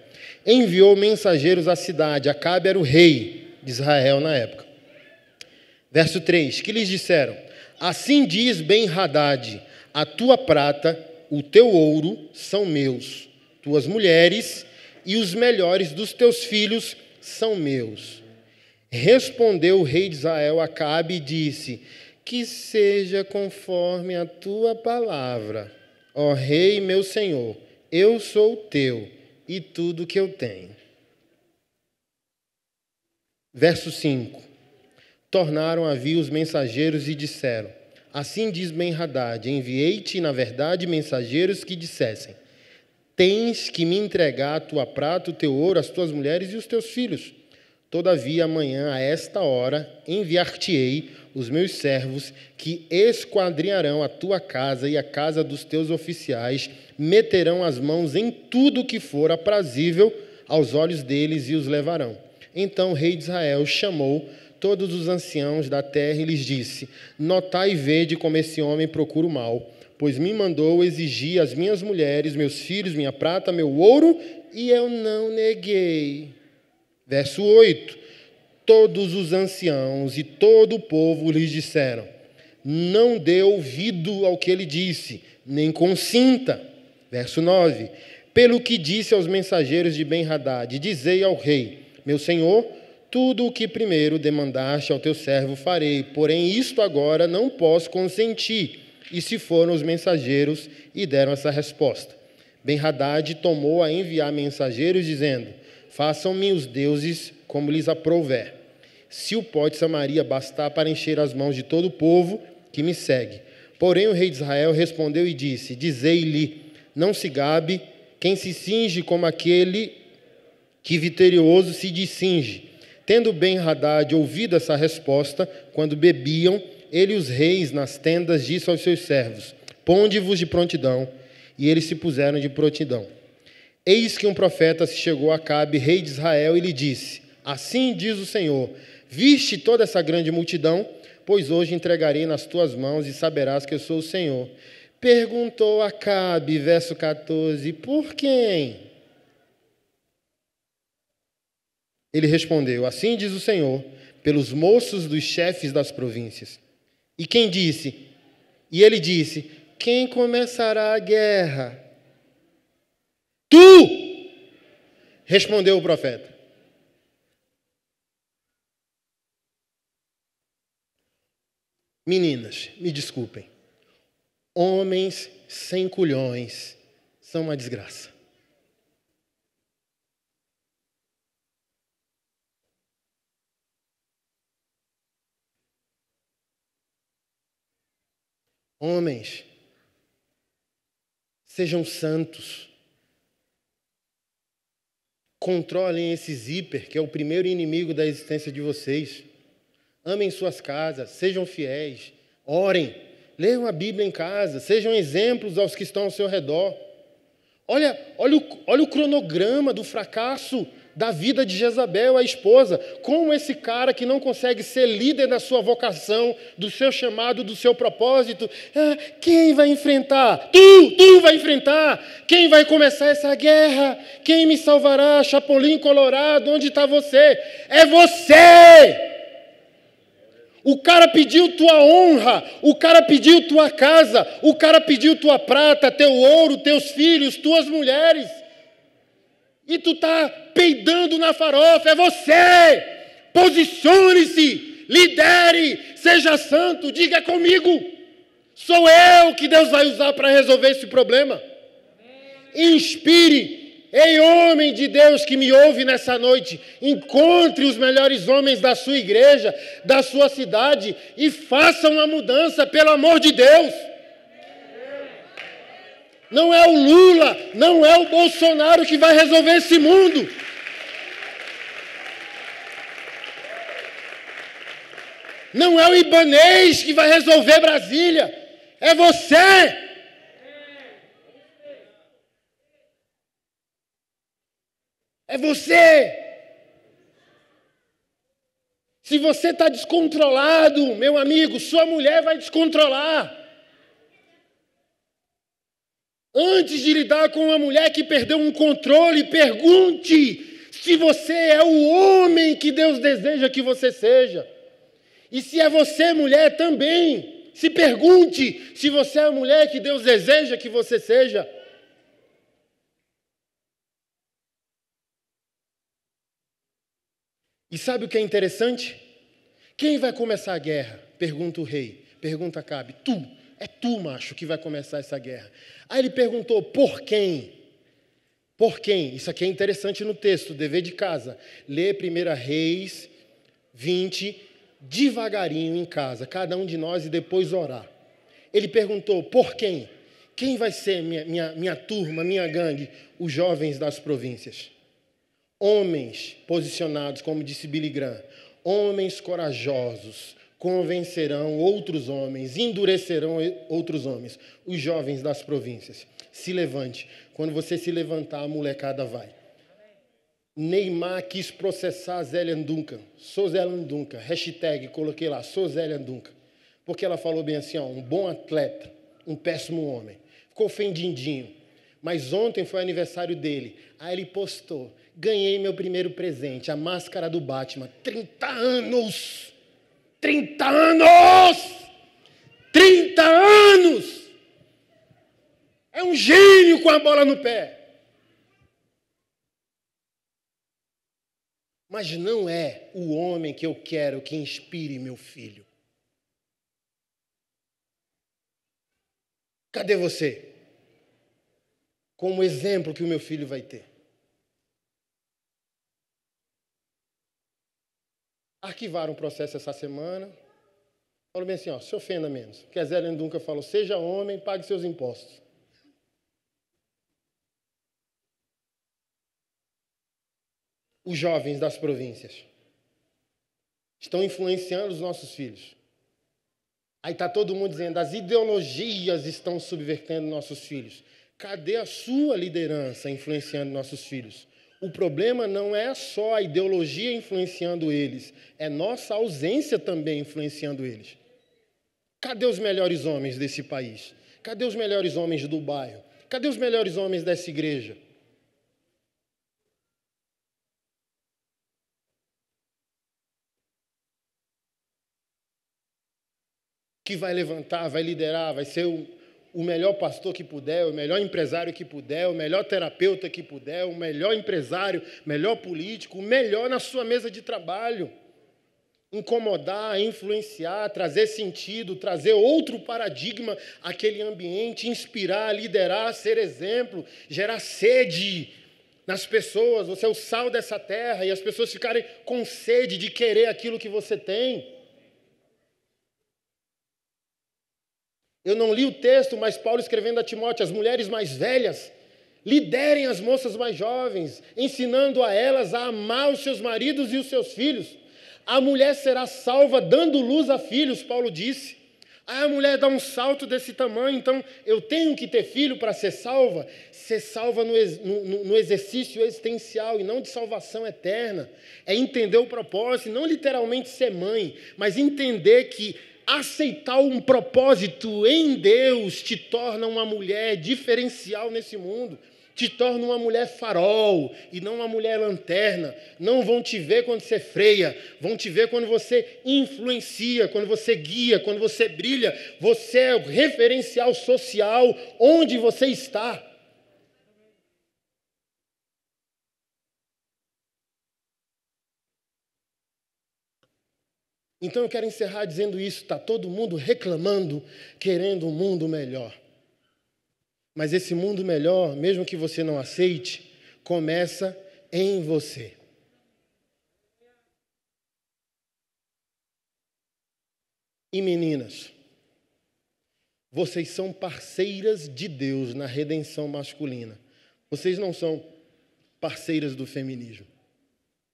Enviou mensageiros à cidade, Acabe era o rei de Israel na época. Verso 3: Que lhes disseram: Assim diz Ben-Hadad: A tua prata, o teu ouro são meus, tuas mulheres e os melhores dos teus filhos são meus. Respondeu o rei de Israel a Acabe e disse: que seja conforme a tua palavra. Ó Rei, meu Senhor, eu sou teu e tudo que eu tenho. Verso 5: Tornaram a vir os mensageiros e disseram: Assim diz Ben-Hadad: Enviei-te, na verdade, mensageiros que dissessem: Tens que me entregar a tua prata, o teu ouro, as tuas mulheres e os teus filhos Todavia, amanhã, a esta hora, enviar-te-ei os meus servos, que esquadrinharão a tua casa e a casa dos teus oficiais, meterão as mãos em tudo que for aprazível aos olhos deles e os levarão. Então o rei de Israel chamou todos os anciãos da terra e lhes disse: Notai e vede como esse homem procura o mal, pois me mandou exigir as minhas mulheres, meus filhos, minha prata, meu ouro, e eu não neguei. Verso 8: Todos os anciãos e todo o povo lhes disseram: Não dê ouvido ao que ele disse, nem consinta. Verso 9: Pelo que disse aos mensageiros de Ben-Hadad: Dizei ao rei: Meu senhor, tudo o que primeiro demandaste ao teu servo farei, porém isto agora não posso consentir. E se foram os mensageiros e deram essa resposta. Ben-Hadad tomou a enviar mensageiros, dizendo: Façam-me os deuses como lhes aprouver. Se o pó de Samaria bastar para encher as mãos de todo o povo que me segue. Porém, o rei de Israel respondeu e disse: Dizei-lhe, não se gabe, quem se cinge como aquele que vitorioso se discinge. Tendo bem Haddad ouvido essa resposta, quando bebiam, ele e os reis nas tendas disse aos seus servos: Ponde-vos de prontidão. E eles se puseram de prontidão. Eis que um profeta se chegou a Cabe, rei de Israel, e lhe disse: Assim diz o Senhor: Viste toda essa grande multidão, pois hoje entregarei nas tuas mãos e saberás que eu sou o Senhor. Perguntou Acabe, verso 14: Por quem? Ele respondeu: Assim diz o Senhor, pelos moços dos chefes das províncias. E quem disse? E ele disse: Quem começará a guerra? Tu! Respondeu o profeta. Meninas, me desculpem. Homens sem culhões são uma desgraça. Homens, sejam santos. Controlem esse zíper, que é o primeiro inimigo da existência de vocês. Amem suas casas, sejam fiéis, orem, leiam a Bíblia em casa, sejam exemplos aos que estão ao seu redor. Olha, olha, o, olha o cronograma do fracasso da vida de Jezabel, a esposa. Como esse cara que não consegue ser líder da sua vocação, do seu chamado, do seu propósito, ah, quem vai enfrentar? Tu, tu vai enfrentar. Quem vai começar essa guerra? Quem me salvará? Chapolin Colorado, onde está você? É você! O cara pediu tua honra, o cara pediu tua casa, o cara pediu tua prata, teu ouro, teus filhos, tuas mulheres. E tu está peidando na farofa, é você! Posicione-se, lidere, seja santo, diga comigo. Sou eu que Deus vai usar para resolver esse problema. Inspire, Ei, homem de Deus que me ouve nessa noite, encontre os melhores homens da sua igreja, da sua cidade e faça uma mudança, pelo amor de Deus. Não é o Lula, não é o Bolsonaro que vai resolver esse mundo. Não é o Ibanês que vai resolver Brasília. É você. É você. Se você está descontrolado, meu amigo, sua mulher vai descontrolar. Antes de lidar com uma mulher que perdeu um controle, pergunte se você é o homem que Deus deseja que você seja. E se é você mulher também, se pergunte se você é a mulher que Deus deseja que você seja. E sabe o que é interessante? Quem vai começar a guerra? Pergunta o rei. Pergunta Cabe. Tu. É tu, macho, que vai começar essa guerra. Aí ele perguntou: Por quem? Por quem? Isso aqui é interessante no texto, dever de casa. Lê 1 Reis 20, devagarinho em casa, cada um de nós, e depois orar. Ele perguntou: Por quem? Quem vai ser minha, minha, minha turma, minha gangue? Os jovens das províncias. Homens posicionados, como disse Billy Graham, homens corajosos, convencerão outros homens, endurecerão outros homens, os jovens das províncias. Se levante. Quando você se levantar, a molecada vai. Neymar quis processar Zélia Duncan. Sou Zélia Duncan. Hashtag, coloquei lá, sou Zélia Duncan. Porque ela falou bem assim, ó, um bom atleta, um péssimo homem. Ficou ofendidinho. Mas ontem foi aniversário dele. Aí ele postou, ganhei meu primeiro presente, a máscara do Batman. 30 anos! 30 anos! 30 anos! É um gênio com a bola no pé. Mas não é o homem que eu quero que inspire meu filho. Cadê você? Como exemplo que o meu filho vai ter? Arquivaram o processo essa semana. Falou bem assim, ó, se ofenda menos. Que a Zé nunca falou, seja homem, pague seus impostos. Os jovens das províncias estão influenciando os nossos filhos. Aí está todo mundo dizendo, as ideologias estão subvertendo nossos filhos. Cadê a sua liderança influenciando nossos filhos? O problema não é só a ideologia influenciando eles, é nossa ausência também influenciando eles. Cadê os melhores homens desse país? Cadê os melhores homens do bairro? Cadê os melhores homens dessa igreja? Que vai levantar, vai liderar, vai ser o o melhor pastor que puder, o melhor empresário que puder, o melhor terapeuta que puder, o melhor empresário, melhor político, o melhor na sua mesa de trabalho. Incomodar, influenciar, trazer sentido, trazer outro paradigma àquele ambiente, inspirar, liderar, ser exemplo, gerar sede nas pessoas. Você é o sal dessa terra e as pessoas ficarem com sede de querer aquilo que você tem. Eu não li o texto, mas Paulo escrevendo a Timóteo, as mulheres mais velhas, liderem as moças mais jovens, ensinando a elas a amar os seus maridos e os seus filhos. A mulher será salva dando luz a filhos, Paulo disse. Aí a mulher dá um salto desse tamanho, então eu tenho que ter filho para ser salva? Ser salva no, no, no, exercício existencial e não de salvação eterna. É entender o propósito, não literalmente ser mãe, mas entender que aceitar um propósito em Deus te torna uma mulher diferencial nesse mundo, te torna uma mulher farol e não uma mulher lanterna. Não vão te ver quando você freia, vão te ver quando você influencia, quando você guia, quando você brilha. Você é o referencial social onde você está. Então eu quero encerrar dizendo isso: está todo mundo reclamando, querendo um mundo melhor. Mas esse mundo melhor, mesmo que você não aceite, começa em você. E meninas, vocês são parceiras de Deus na redenção masculina. Vocês não são parceiras do feminismo.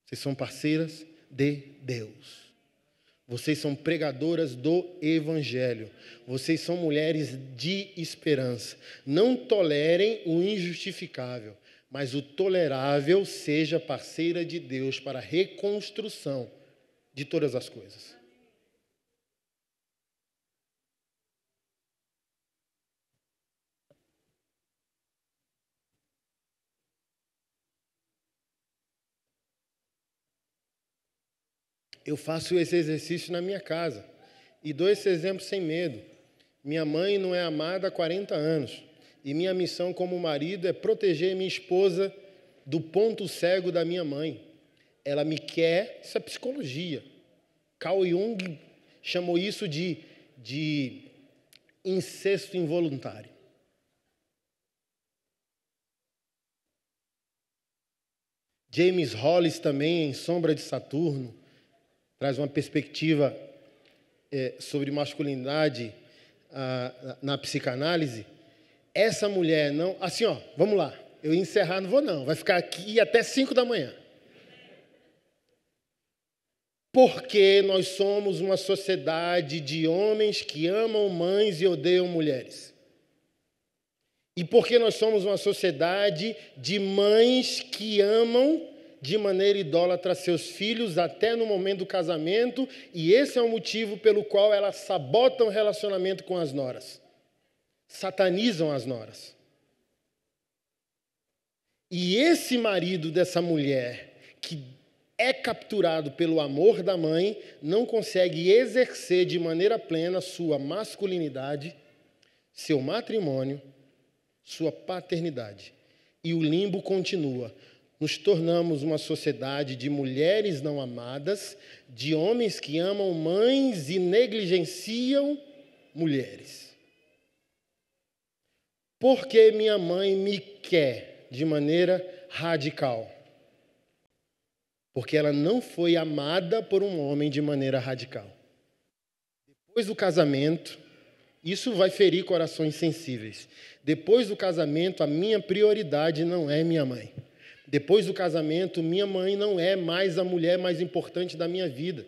Vocês são parceiras de Deus. Vocês são pregadoras do Evangelho. Vocês são mulheres de esperança. Não tolerem o injustificável, mas o tolerável seja parceira de Deus para a reconstrução de todas as coisas. Eu faço esse exercício na minha casa. E dou esse exemplo sem medo. Minha mãe não é amada há 40 anos. E minha missão como marido é proteger minha esposa do ponto cego da minha mãe. Ela me quer, isso é psicologia. Carl Jung chamou isso de, de incesto involuntário. James Hollis também, em Sombra de Saturno traz uma perspectiva é, sobre masculinidade a, ah, na, na psicanálise. Essa mulher não. Assim, ó, vamos lá. Eu encerrar não vou, não. Vai ficar aqui até 5 da manhã. Porque nós somos uma sociedade de homens que amam mães e odeiam mulheres. E porque nós somos uma sociedade de mães que amam de maneira idólatra seus filhos até no momento do casamento, e esse é o motivo pelo qual elas sabotam o relacionamento com as noras. Satanizam as noras. E esse marido dessa mulher, que é capturado pelo amor da mãe, não consegue exercer de maneira plena sua masculinidade, seu matrimônio, sua paternidade. E o limbo continua nos tornamos uma sociedade de mulheres não amadas, de homens que amam mães e negligenciam mulheres. Porque minha mãe me quer de maneira radical? Porque ela não foi amada por um homem de maneira radical. Depois do casamento, isso vai ferir corações sensíveis. Depois do casamento, a minha prioridade não é minha mãe. Depois do casamento, minha mãe não é mais a mulher mais importante da minha vida.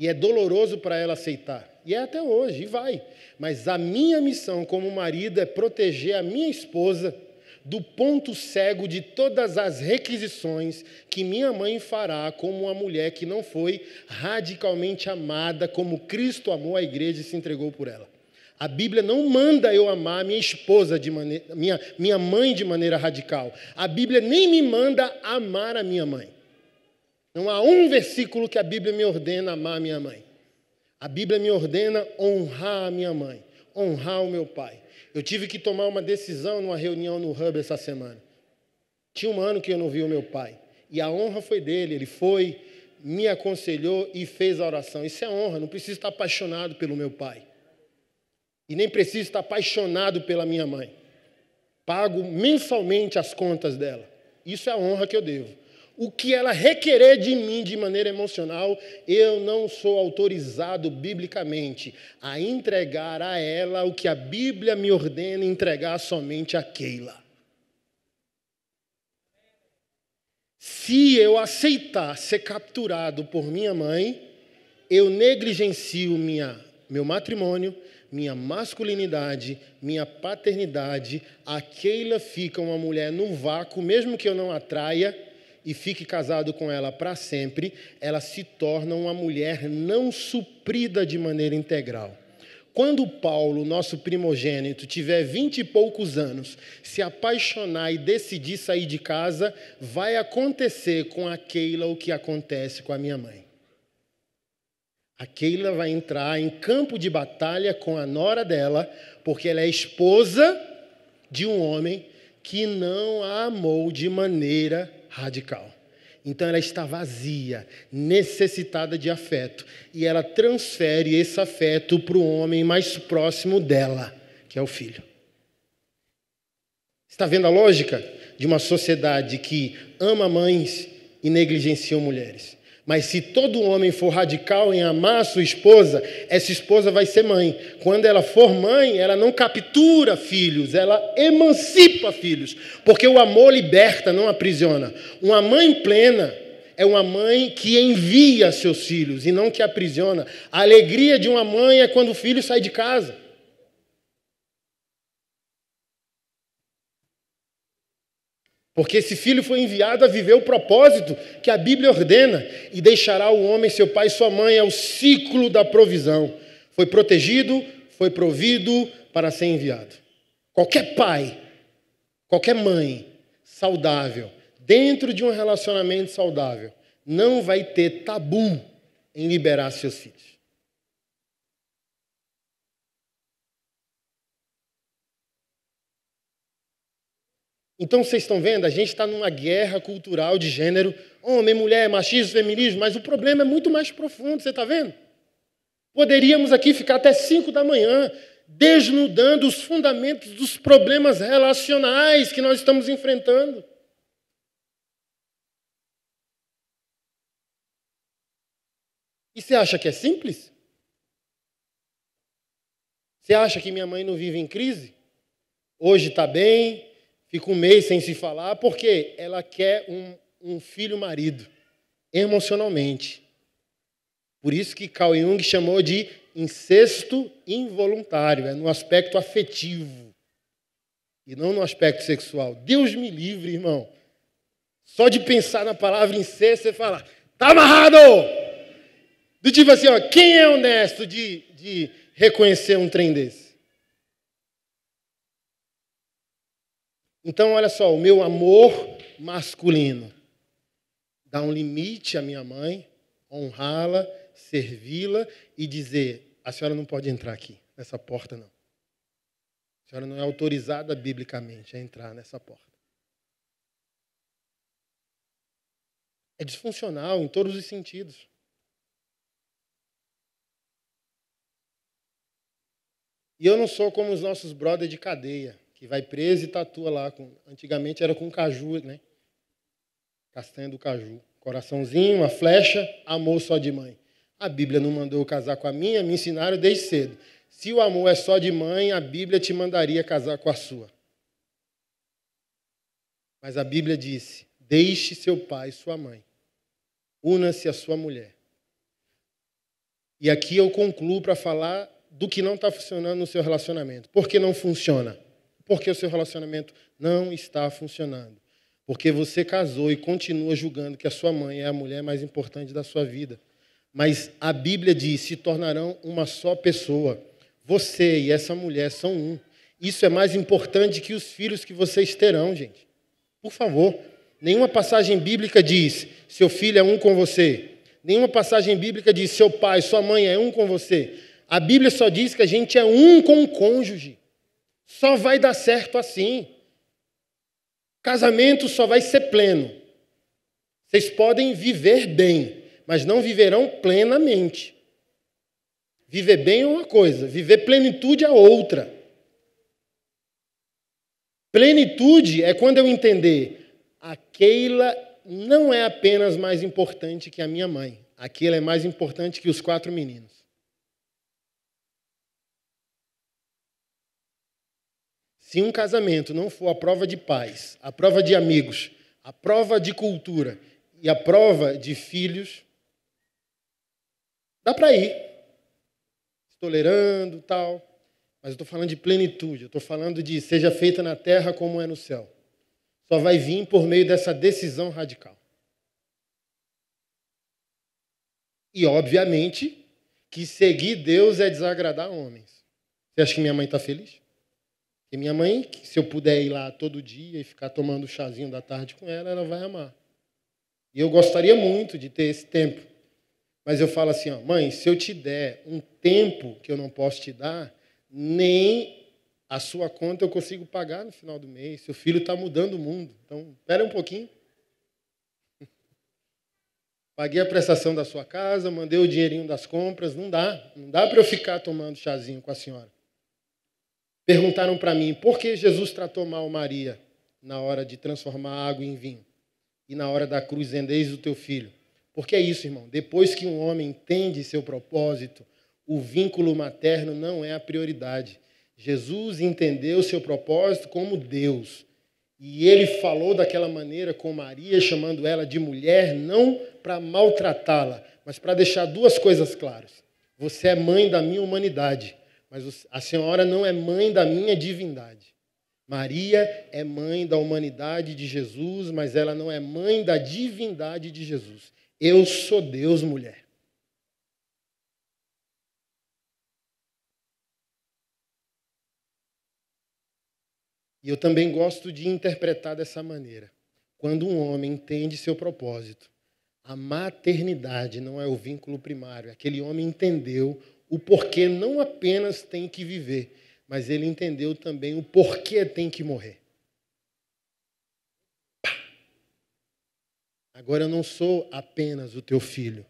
E é doloroso para ela aceitar. E é até hoje, e vai. Mas a minha missão como marido é proteger a minha esposa do ponto cego de todas as requisições que minha mãe fará como uma mulher que não foi radicalmente amada como Cristo amou a igreja e se entregou por ela. A Bíblia não manda eu amar minha esposa de maneira, minha, minha mãe de maneira radical. A Bíblia nem me manda amar a minha mãe. Não há um versículo que a Bíblia me ordena amar a minha mãe. A Bíblia me ordena honrar a minha mãe, honrar o meu pai. Eu tive que tomar uma decisão numa reunião no Hub essa semana. Tinha um ano que eu não vi o meu pai. E a honra foi dele. Ele foi, me aconselhou e fez a oração. Isso é honra. Não preciso estar apaixonado pelo meu pai e nem preciso estar apaixonado pela minha mãe. Pago mensalmente as contas dela. Isso é a honra que eu devo. O que ela requerer de mim de maneira emocional, eu não sou autorizado biblicamente a entregar a ela o que a Bíblia me ordena entregar somente a Keila. Se eu aceitar ser capturado por minha mãe, eu negligencio minha, meu matrimônio, minha masculinidade, minha paternidade, a Keila fica uma mulher num vácuo, mesmo que eu não atraia e fique casado com ela para sempre, ela se torna uma mulher não suprida de maneira integral. Quando Paulo, nosso primogênito, tiver vinte e poucos anos, se apaixonar e decidir sair de casa, vai acontecer com a Keila o que acontece com a minha mãe. A Keila vai entrar em campo de batalha com a nora dela, porque ela é esposa de um homem que não a amou de maneira radical. Então ela está vazia, necessitada de afeto, e ela transfere esse afeto para o homem mais próximo dela, que é o filho. Está vendo a lógica de uma sociedade que ama mães e negligencia mulheres? Mas se todo homem for radical em amar a sua esposa, essa esposa vai ser mãe. Quando ela for mãe, ela não captura filhos, ela emancipa filhos. Porque o amor liberta, não aprisiona. Uma mãe plena é uma mãe que envia seus filhos e não que aprisiona. A alegria de uma mãe é quando o filho sai de casa. Porque esse filho foi enviado a viver o propósito que a Bíblia ordena e deixará o homem, seu pai e sua mãe, é o ciclo da provisão. Foi protegido, foi provido para ser enviado. Qualquer pai, qualquer mãe saudável, dentro de um relacionamento saudável, não vai ter tabu em liberar seus filhos. Então vocês estão vendo, a gente está numa guerra cultural de gênero, homem, mulher, machismo, feminismo, mas o problema é muito mais profundo, você está vendo? Poderíamos aqui ficar até 5 da manhã desnudando os fundamentos dos problemas relacionais que nós estamos enfrentando. E você acha que é simples? Você acha que minha mãe não vive em crise? Hoje está bem, fica um mês sem se falar, porque ela quer um, um filho marido, emocionalmente. Por isso que Carl Jung chamou de incesto involuntário, é no aspecto afetivo e não no aspecto sexual. Deus me livre, irmão. Só de pensar na palavra incesto, você fala, tá amarrado! Do tipo assim, ó, quem é honesto de, de reconhecer um trem desse? Então, olha só, o meu amor masculino dá um limite à minha mãe, honrá-la, servi-la e dizer: a senhora não pode entrar aqui, nessa porta não. A senhora não é autorizada biblicamente a entrar nessa porta. É disfuncional em todos os sentidos. E eu não sou como os nossos brothers de cadeia que vai preso e tatua lá. Com, antigamente era com caju, né? Castanha do caju. Coraçãozinho, uma flecha, amor só de mãe. A Bíblia não mandou eu casar com a minha, me ensinaram desde cedo. Se o amor é só de mãe, a Bíblia te mandaria casar com a sua. Mas a Bíblia disse: deixe seu pai e sua mãe, una-se à sua mulher. E aqui eu concluo para falar do que não está funcionando no seu relacionamento. Por que não funciona? porque o seu relacionamento não está funcionando. Porque você casou e continua julgando que a sua mãe é a mulher mais importante da sua vida. Mas a Bíblia diz: se tornarão uma só pessoa. Você e essa mulher são um. Isso é mais importante que os filhos que vocês terão, gente. Por favor. Nenhuma passagem bíblica diz: seu filho é um com você. Nenhuma passagem bíblica diz: seu pai, sua mãe é um com você. A Bíblia só diz que a gente é um com o cônjuge. Só vai dar certo assim. Casamento só vai ser pleno. Vocês podem viver bem, mas não viverão plenamente. Viver bem é uma coisa, viver plenitude é outra. Plenitude é quando eu entender a Keila não é apenas mais importante que a minha mãe, aquela é mais importante que os quatro meninos. Se um casamento não for a prova de paz, a prova de amigos, a prova de cultura e a prova de filhos, dá para ir. Tolerando, tal. Mas eu estou falando de plenitude, eu estou falando de seja feita na terra como é no céu. Só vai vir por meio dessa decisão radical. E, obviamente, que seguir Deus é desagradar homens. Você acha que minha mãe está feliz? Porque minha mãe, se eu puder ir lá todo dia e ficar tomando o chazinho da tarde com ela, ela vai amar. E eu gostaria muito de ter esse tempo. Mas eu falo assim, ó, mãe, se eu te der um tempo que eu não posso te dar, nem a sua conta eu consigo pagar no final do mês. Seu filho está mudando o mundo. Então, espera um pouquinho. Paguei a prestação da sua casa, mandei o dinheirinho das compras. Não dá. Não dá para eu ficar tomando chazinho com a senhora. Perguntaram para mim por que Jesus tratou mal Maria na hora de transformar água em vinho e na hora da cruz vendeis o teu filho. Porque é isso, irmão. Depois que um homem entende seu propósito, o vínculo materno não é a prioridade. Jesus entendeu seu propósito como Deus. E ele falou daquela maneira com Maria, chamando ela de mulher, não para maltratá-la, mas para deixar duas coisas claras. Você é mãe da minha humanidade mas a senhora não é mãe da minha divindade. Maria é mãe da humanidade de Jesus, mas ela não é mãe da divindade de Jesus. Eu sou Deus, mulher. E eu também gosto de interpretar dessa maneira. Quando um homem entende seu propósito, a maternidade não é o vínculo primário. Aquele homem entendeu o porquê não apenas tem que viver, mas ele entendeu também o porquê tem que morrer. Agora eu não sou apenas o teu filho,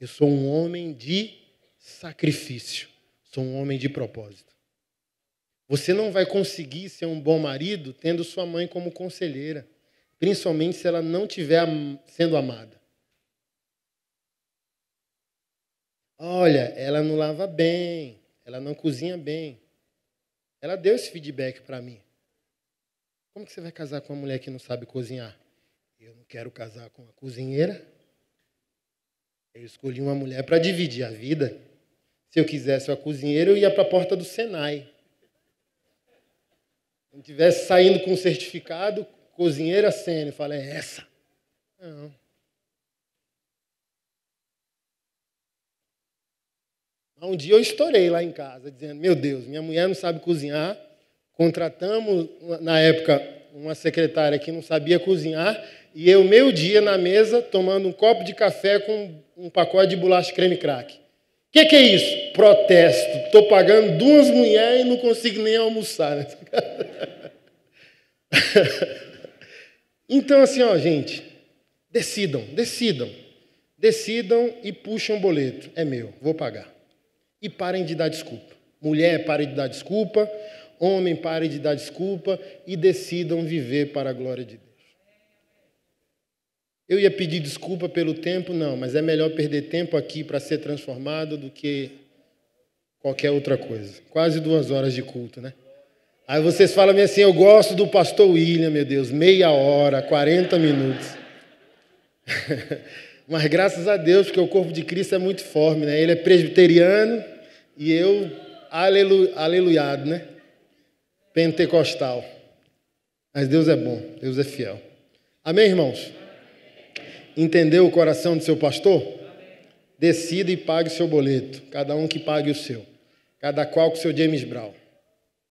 eu sou um homem de sacrifício, sou um homem de propósito. Você não vai conseguir ser um bom marido tendo sua mãe como conselheira, principalmente se ela não estiver sendo amada. Olha, ela não lava bem, ela não cozinha bem. Ela deu esse feedback para mim. Como que você vai casar com uma mulher que não sabe cozinhar? Eu não quero casar com uma cozinheira. Eu escolhi uma mulher para dividir a vida. Se eu quisesse uma cozinheira, eu ia para a porta do Senai. Se tivesse saindo com um certificado, cozinheira sênior, falei, é essa. Não. Um dia eu estourei lá em casa, dizendo: Meu Deus, minha mulher não sabe cozinhar. Contratamos, na época, uma secretária que não sabia cozinhar. E eu, meio-dia, na mesa, tomando um copo de café com um pacote de bolacha creme crack. O que, que, é isso? Protesto. Estou pagando duas mulheres e não consigo nem almoçar. Né? então, assim, ó, gente, decidam, decidam. Decidam e puxam o boleto. É meu, vou pagar. E parem de dar desculpa. Mulher, pare de dar desculpa. Homem, pare de dar desculpa. E decidam viver para a glória de Deus. Eu ia pedir desculpa pelo tempo, não, mas é melhor perder tempo aqui para ser transformado do que qualquer outra coisa. Quase duas horas de culto, né? Aí vocês falam assim: eu gosto do pastor William, meu Deus, meia hora, 40 minutos. mas graças a Deus, porque o corpo de Cristo é muito forte, né? Ele é presbiteriano, e eu, alelu, aleluiado, né? Pentecostal. Mas Deus é bom, Deus é fiel. Amém, irmãos? Entendeu o coração do seu pastor? Decida e pague o seu boleto. Cada um que pague o seu. Cada qual com o seu James Brown.